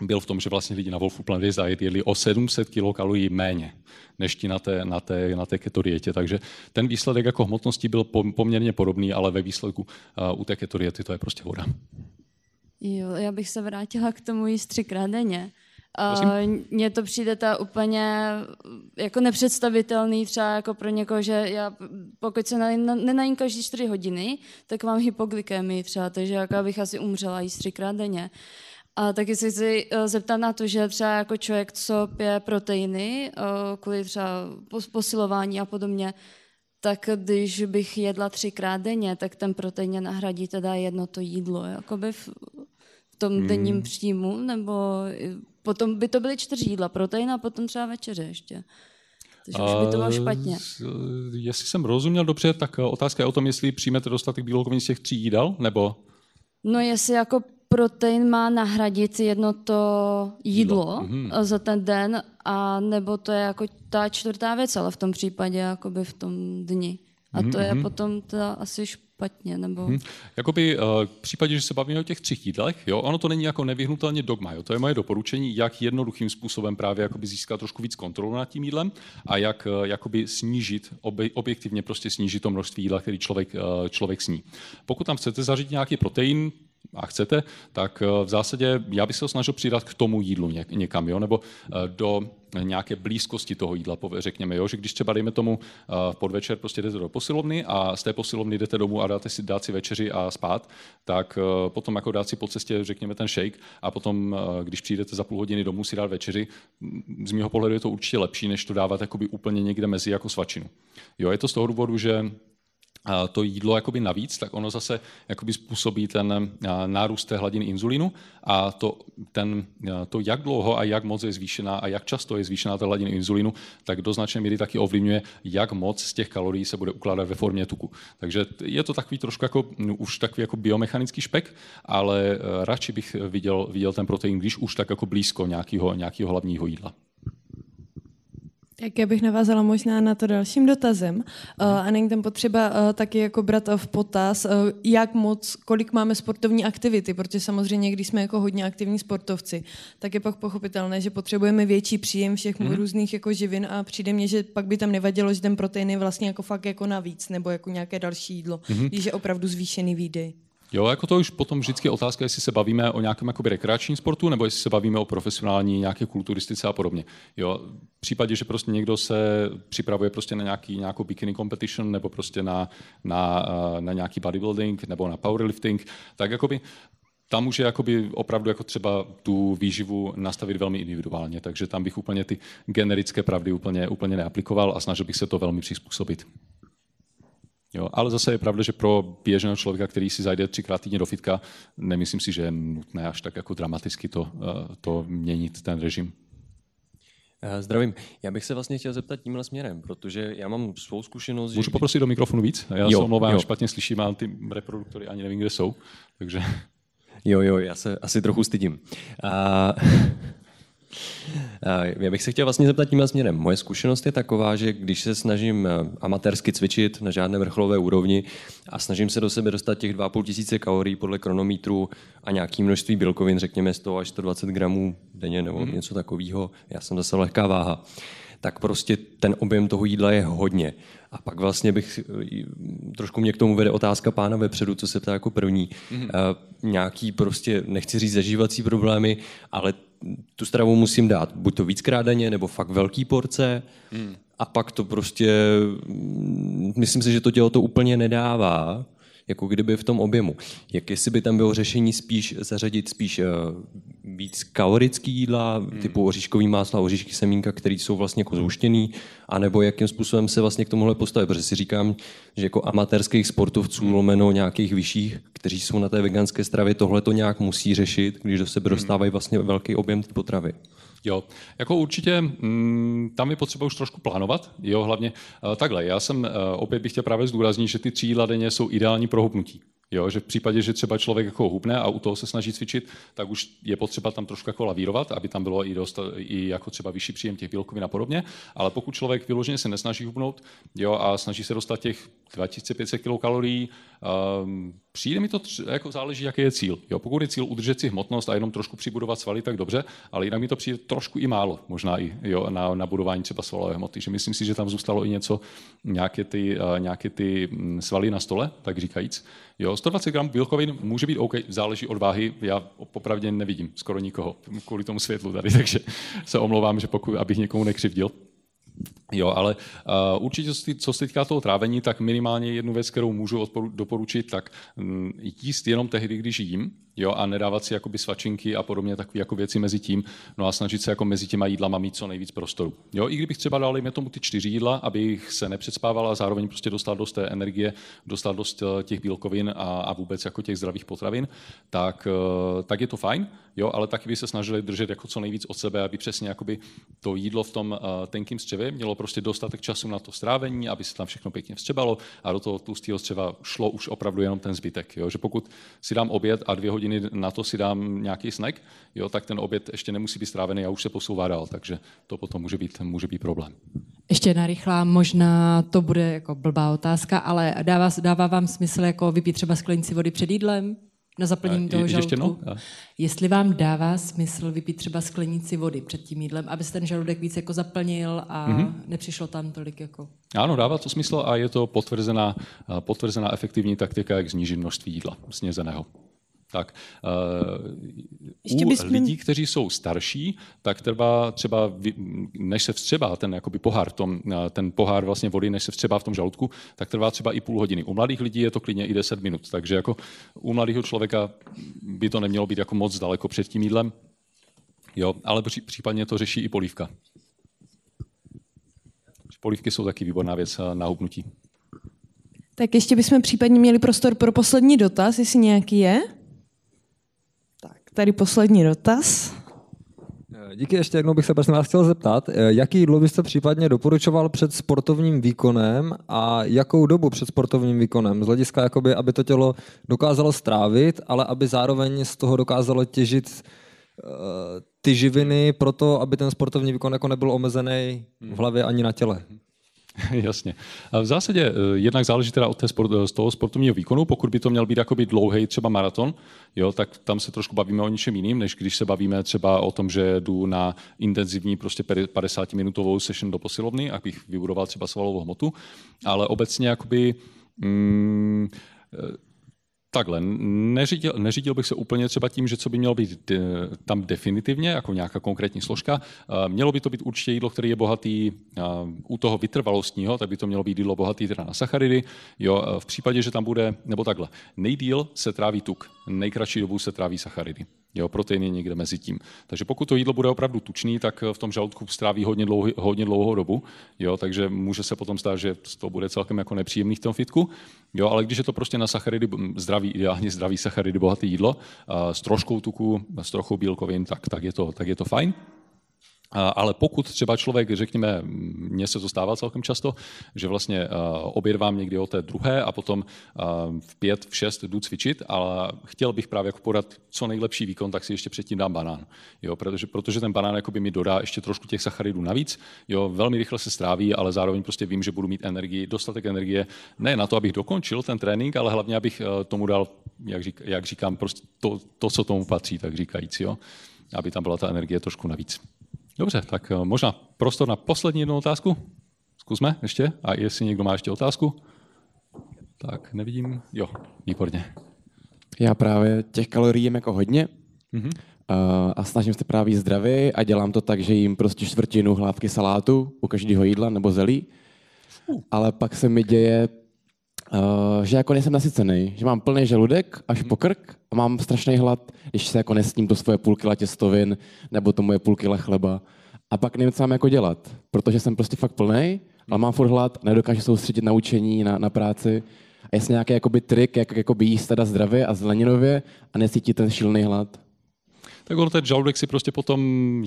byl v tom, že vlastně lidi na Wolfu Planet Diet jedli o 700 kilokalorií méně než ti na té, na, té, na té ketodietě. Takže ten výsledek jako hmotnosti byl poměrně podobný, ale ve výsledku uh, u té ketodiety to je prostě voda. Jo, já bych se vrátila k tomu jíst třikrát denně. Uh, mně to přijde ta úplně jako nepředstavitelný třeba jako pro někoho, že já, pokud se nenajím každý čtyři hodiny, tak mám hypoglykemii třeba, takže jako bych asi umřela jíst třikrát denně. Uh, a taky se chci eh, zeptat na to, že třeba jako člověk, co pije proteiny, eh, kvůli třeba posilování a podobně, tak když bych jedla třikrát denně, tak ten protein nahradí teda jedno to jídlo, jakoby v tom hmm. denním příjmu, nebo potom by to byly čtyři jídla, protein a potom třeba večeře ještě. Takže už by to bylo eh, špatně. A, jestli jsem rozuměl dobře, tak otázka je o tom, jestli přijmete dostatek bílkovin z těch tří jídel, nebo? No jestli jako protein má nahradit jedno to jídlo, jídlo. Mhm. za ten den, a nebo to je jako ta čtvrtá věc, ale v tom případě jakoby v tom dni. A mhm, to je mm-hmm. potom teda asi špatně, nebo... Hmm. Jakoby uh, v případě, že se bavíme o těch třech jídlech, jo, ono to není jako nevyhnutelně dogma, jo, to je moje doporučení, jak jednoduchým způsobem právě jakoby získat trošku víc kontrolu nad tím jídlem a jak uh, jakoby snížit, objektivně prostě snížit to množství jídla, který člověk, uh, člověk sní. Pokud tam chcete zařídit nějaký protein, a chcete, tak eh, v zásadě já bych se ho snažil přidat k tomu jídlu někam, jo? nebo eh, do nějaké blízkosti toho jídla, řekněme, jo? že když třeba dejme tomu eh, v podvečer prostě jdete do posilovny a z té posilovny jdete domů a dáte si, dát si večeři a spát, tak potom jako dát si po cestě, řekněme, ten shake a potom, když přijdete za půl hodiny domů si dát večeři, z mého pohledu je to určitě lepší, než to dávat úplně někde mezi jako svačinu. Jo, je to z toho důvodu, že to jídlo jakoby navíc, tak ono zase jakoby způsobí ten eh, nárůst té hladiny inzulinu a to, ten, eh, to, jak dlouho a jak moc je zvýšená a jak často je zvýšená ta hladina inzulinu, tak do značné míry taky ovlivňuje, jak moc z těch kalorií se bude ukládat ve formě tuku. Takže je to takový trošku jako, mm, už takový jako biomechanický špek, ale eh, radši bych viděl, viděl ten protein, když už tak jako blízko nějakého, nějakého hlavního jídla. Tak já bych navázala možná na to dalším dotazem. Eh, mhm. A není tam potřeba eh, taky jako brat v potaz, eh, jak moc, kolik máme sportovní aktivity, protože samozřejmě, když jsme jako hodně aktivní sportovci, tak je pak pochopitelné, že potřebujeme větší příjem všech hmm. různých jako živin a přijde mně, že pak by tam nevadilo, že ten protein je vlastně jako fakt jako navíc, nebo jako nějaké další jídlo, hmm. když je opravdu zvýšený výdej. Jo, jako to už potom vždycky je otázka, jestli se bavíme o nějakém jakoby rekreačním sportu, nebo jestli se bavíme o profesionální nějaké kulturistice a podobně. Jo, v případě, že prostě někdo se připravuje prostě na nějaký, nějakou bikini competition, nebo prostě na, na, na nějaký bodybuilding, nebo na powerlifting, tak jakoby tam už je jakoby opravdu jako třeba tu výživu nastavit velmi individuálně, takže tam bych úplně ty generické pravdy úplně, úplně neaplikoval a snažil bych se to velmi přizpůsobit. Jo, ale zase je pravda, že pro běžného člověka, který si zajde třikrát týdně do fitka, nemyslím si, že je nutné až tak jako dramaticky to, eh, to měnit, ten režim. Eh, zdravím. Já bych se vlastně chtěl zeptat tímhle směrem, protože já mám svou zkušenost. Můžu že... poprosit do mikrofonu víc? Já jo, se omlouvám, špatně slyším, mám ty reproduktory ani nevím, kde jsou. Takže... Jo, jo, já se asi trochu stydím. A... Já bych se chtěl vlastně zeptat tímhle směrem. Moje zkušenost je taková, že když se snažím eh, amatérsky cvičit na žádné vrcholové úrovni a snažím se do sebe dostat těch 2,5 tisíce kalorií podle kronometru a nějaký množství bílkovin, řekněme 100 až 120 gramů denně nebo mm. něco takového, já jsem zase lehká váha, tak prostě ten objem toho jídla je hodně. A pak vlastně bych, trošku mě k tomu vede otázka pána vepředu, co se ptá jako první. Mm-hmm. nějaký prostě, nechci říct zažívací problémy, ale tu stravu musím dát buď to víckrát denně, nebo fakt velký porce. Hmm. A pak to prostě, myslím si, že to tělo to úplně nedává, jako kdyby v tom objemu. Jak jestli by tam bylo řešení spíš zařadit spíš eh, víc kalorický jídla, hmm. typu oříškový másla, oříšky, semínka, které jsou vlastně jako zhuštěný, anebo jakým způsobem se vlastně k tomuhle postavit, protože si říkám, že jako amatérských sportovců hmm. lomeno nějakých vyšších, kteří jsou na té veganské stravě, tohle to nějak musí řešit, když do sebe hmm. dostávají vlastně velký objem té potravy. Jo, jako určitě mm, tam je potřeba už trošku plánovat, jo, hlavně eh, takhle. Já jsem eh, opět bych chtěl právě zdůraznit, že ty tří jídla denně jsou ideální pro hubnutí. Jo, že v případě, že třeba člověk jako hubne a u toho se snaží cvičit, tak už je potřeba tam trošku jako lavírovat, aby tam bylo i, dost, i jako třeba vyšší příjem těch bílkovin a podobně. Ale pokud člověk vyloženě se nesnaží hubnout jo, a snaží se dostat těch 2500 kilokalorií, um, přijde mi to, tři, jako záleží, jaký je cíl. Jo, pokud je cíl udržet si hmotnost a jenom trošku přibudovat svaly, tak dobře, ale jinak mi to přijde trošku i málo, možná i jo, na, na budování třeba svalové hmoty. Že myslím si, že tam zůstalo i něco, nějaké ty, eh, nějaké ty hm, svaly na stole, tak říkajíc Jo, 120 gramů bílkovin může být OK, záleží od váhy. Já popravdě nevidím skoro nikoho kvůli tomu světlu tady, takže se omlouvám, že pokud, abych někomu nekřivdil. Jo, ale uh, určitě, co se týká toho trávení, tak minimálně jednu věc, kterou můžu odporu- doporučit, tak mm, jíst jenom tehdy, když jím, jo, a nedávat si jakoby svačinky a podobně takové jako věci mezi tím, no a snažit se jako mezi těma jídlama mít co nejvíc prostoru. Jo, i kdybych třeba dal, tomu ty čtyři jídla, abych se nepředspával a zároveň prostě dostal dost té energie, dostal dost eh, těch bílkovin a, a vůbec jako těch zdravých potravin, tak, uh, tak je to fajn, jo, ale taky by se snažili držet jako co nejvíc od sebe, aby přesně jakoby to jídlo v tom uh, tenkým střevě mělo bylo prostě dostatek času na to strávení, aby se tam všechno pěkně vstřebalo a do toho tlustého střeva šlo už opravdu jenom ten zbytek. Jo? Že pokud si dám oběd a dvě hodiny na to si dám nějaký snack, jo, tak ten oběd ještě nemusí být strávený a už se posouvá dál, takže to potom může být, může být problém. Ještě jedna rychlá, možná to bude jako blbá otázka, ale dává, dává vám smysl jako vypít třeba sklenici vody před jídlem? na zaplnění toho je, žaludku. no? Jestli vám dává smysl vypít třeba sklenici vody před tím jídlem, aby se ten žaludek víc jako zaplnil a mm-hmm. nepřišlo tam tolik jako... Ano, dává to smysl a je to potvrzená, potvrzená efektivní taktika, jak snížit množství jídla snězeného. Tak eh, Ještě u bysme... lidí, kteří jsou starší, tak třeba, třeba než se vstřebá ten jakoby pohár, tom, eh, ten pohár vlastně vody, než se vstřebá v tom žaludku, tak trvá třeba i půl hodiny. U mladých lidí je to klidně i 10 minut, takže jako u mladého člověka by to nemělo být jako moc daleko před tím jídlem, jo, ale případně to řeší i polívka. Polívky jsou taky výborná věc eh, na hubnutí. Tak ještě bychom případně měli prostor pro poslední dotaz, jestli nějaký je. Tady poslední dotaz. Eh, díky ještě jednou bych se prosím vás chtěl zeptat, eh, jaký jídlo byste případně doporučoval před sportovním výkonem a jakou dobu před sportovním výkonem? Z hlediska, jakoby, aby to tělo dokázalo strávit, ale aby zároveň z toho dokázalo těžit eh, ty živiny pro to, aby ten sportovní výkon jako nebyl omezený v hlavě ani na těle. Mhm. Jasně. A v zásadě eh, jednak záleží teda od té sport, eh, z toho sportovního výkonu. Pokud by to měl být jakoby dlouhý třeba maraton, jo, tak tam se trošku bavíme o něčem jiným, než když se bavíme třeba o tom, že jdu na intenzivní prostě 50-minutovou session do posilovny, abych vybudoval třeba svalovou hmotu. Ale obecně jakoby... Mm, eh, Takhle, neřídil, neřídil bych se úplně třeba tím, že co by mělo být de, eh, tam definitivně, jako nějaká konkrétní složka. Eh, mělo by to být určitě jídlo, které je bohatý eh, u toho vytrvalostního, tak by to mělo být jídlo bohatý teda na sacharidy. Jo, v případě, že tam bude, nebo takhle, nejdíl se tráví tuk, nejkratší dobu se tráví sacharidy. Jo, proteiny někde mezi tím. Takže pokud to jídlo bude opravdu tučný, tak eh, v tom žaludku stráví hodně, dlouhý, hodně dlouhou dobu, jo, takže může se potom stát, že to bude celkem jako nepříjemný v tom fitku, jo, ale když je to prostě na sacharidy, mm, zdravý, ideálně zdravý sacharidy bohatý jídlo, eh, s troškou tuku, s trochou bílkovin, tak, tak, je to, tak je to fajn. Ale pokud třeba člověk, řekněme, mně se to stává celkem často, že vlastně obědvám někdy o té druhé a potom v pět, v šest jdu cvičit, ale chtěl bych právě jako podat co nejlepší výkon, tak si ještě předtím dám banán. Jo, protože, protože ten banán jakoby mi dodá ještě trošku těch sacharidů navíc. Jo, velmi rychle se stráví, ale zároveň prostě vím, že budu mít energii, dostatek energie, ne na to, abych dokončil ten trénink, ale hlavně, abych e, tomu dal, jak, řík, jak říkám, prostě to, to, co tomu patří, tak říkajíc, jo? aby tam byla ta energie trošku navíc. Dobře, tak eh, možná prostor na poslední jednu otázku. Zkusme ještě. A jestli někdo má ještě otázku, tak nevidím. Jo, výborně. Já právě těch kalorií jím jako hodně mm-hmm. a snažím se právě zdravě a dělám to tak, že jim prostě čtvrtinu hlávky salátu u každého jídla nebo zelí. Ale pak se mi děje Uh, že jako nejsem nasycený, že mám plný žaludek až po krk a mám strašný hlad, když se jako nesním to svoje půl kila těstovin nebo to moje půl kila chleba. A pak nevím, co mám jako dělat, protože jsem prostě fakt plný, ale mám furt hlad, nedokážu soustředit na učení, na, na práci. A jestli nějaký jakoby, trik, jak jakoby jíst teda zdravě a zeleninově a nesítit ten šílený hlad tak ono ten žaludek si prostě potom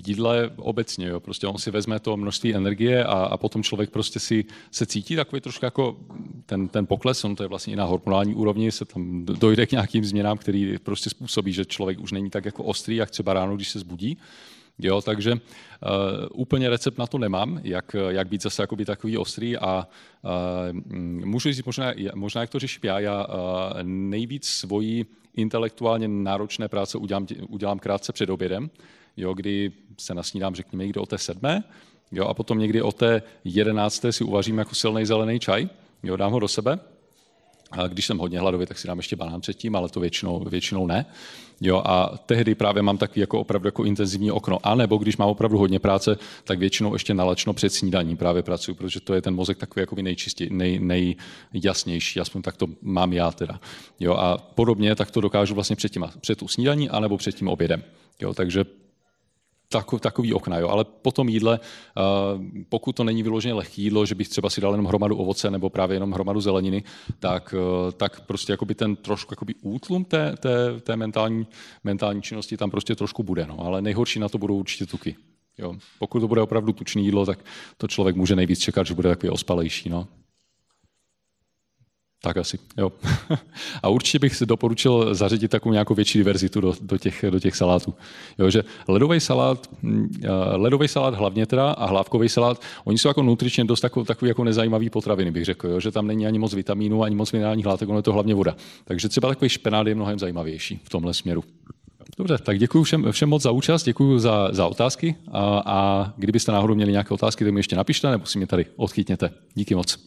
jídle obecně, jo, prostě on si vezme to množství energie a, a potom člověk prostě si se cítí takový trošku jako ten, ten pokles, on to je vlastně i na hormonální úrovni, se tam dojde k nějakým změnám, který prostě způsobí, že člověk už není tak jako ostrý, jak třeba ráno, když se zbudí. Jo, takže uh, úplně recept na to nemám, jak, jak být zase jakoby takový ostrý a uh, můžu říct možná, možná, jak to řeším já, já uh, nejvíc svoji intelektuálně náročné práce udělám, udělám krátce před obědem, jo, kdy se nasnídám, řekněme, někdy o té sedmé, jo, a potom někdy o té jedenácté si uvařím jako silný zelený čaj, jo, dám ho do sebe, když jsem hodně hladový, tak si dám ještě banán předtím, ale to většinou, většinou ne. Jo, a tehdy právě mám takový jako opravdu jako intenzivní okno. A nebo když mám opravdu hodně práce, tak většinou ještě nalačno před snídaní právě pracuji, protože to je ten mozek takový jako nejčistě, nej, nejjasnější, aspoň tak to mám já teda. Jo, a podobně tak to dokážu vlastně před, tím před tu snídaní, anebo před tím obědem. Jo, takže tako, takový okna. Jo. Ale po tom jídle, eh, pokud to není vyloženě lehké jídlo, že bych třeba si dal jenom hromadu ovoce nebo právě jenom hromadu zeleniny, tak, eh, tak prostě jakoby ten trošku jakoby útlum té, té, té mentální, mentální činnosti tam prostě trošku bude. No. Ale nejhorší na to budou určitě tuky. Jo. Pokud to bude opravdu tučné jídlo, tak to člověk může nejvíc čekat, že bude takový ospalejší. No. Tak asi, jo. A určitě bych si doporučil zařadit takovou nějakou větší diverzitu do, do, těch, do těch salátů. Jo, že ledový salát, mm, ledový salát hlavně teda a hlávkový salát, oni jsou jako nutričně dost takový, takový jako nezajímavý potraviny, bych řekl, jo, že tam není ani moc vitamínů, ani moc minerálních látek, ono je to hlavně voda. Takže třeba takový špenát je mnohem zajímavější v tomhle směru. Dobře, tak děkuji všem, všem moc za účast, děkuji za, za otázky a, a kdybyste náhodou měli nějaké otázky, tak mi ještě napište nebo si mě tady odchytněte. Díky moc.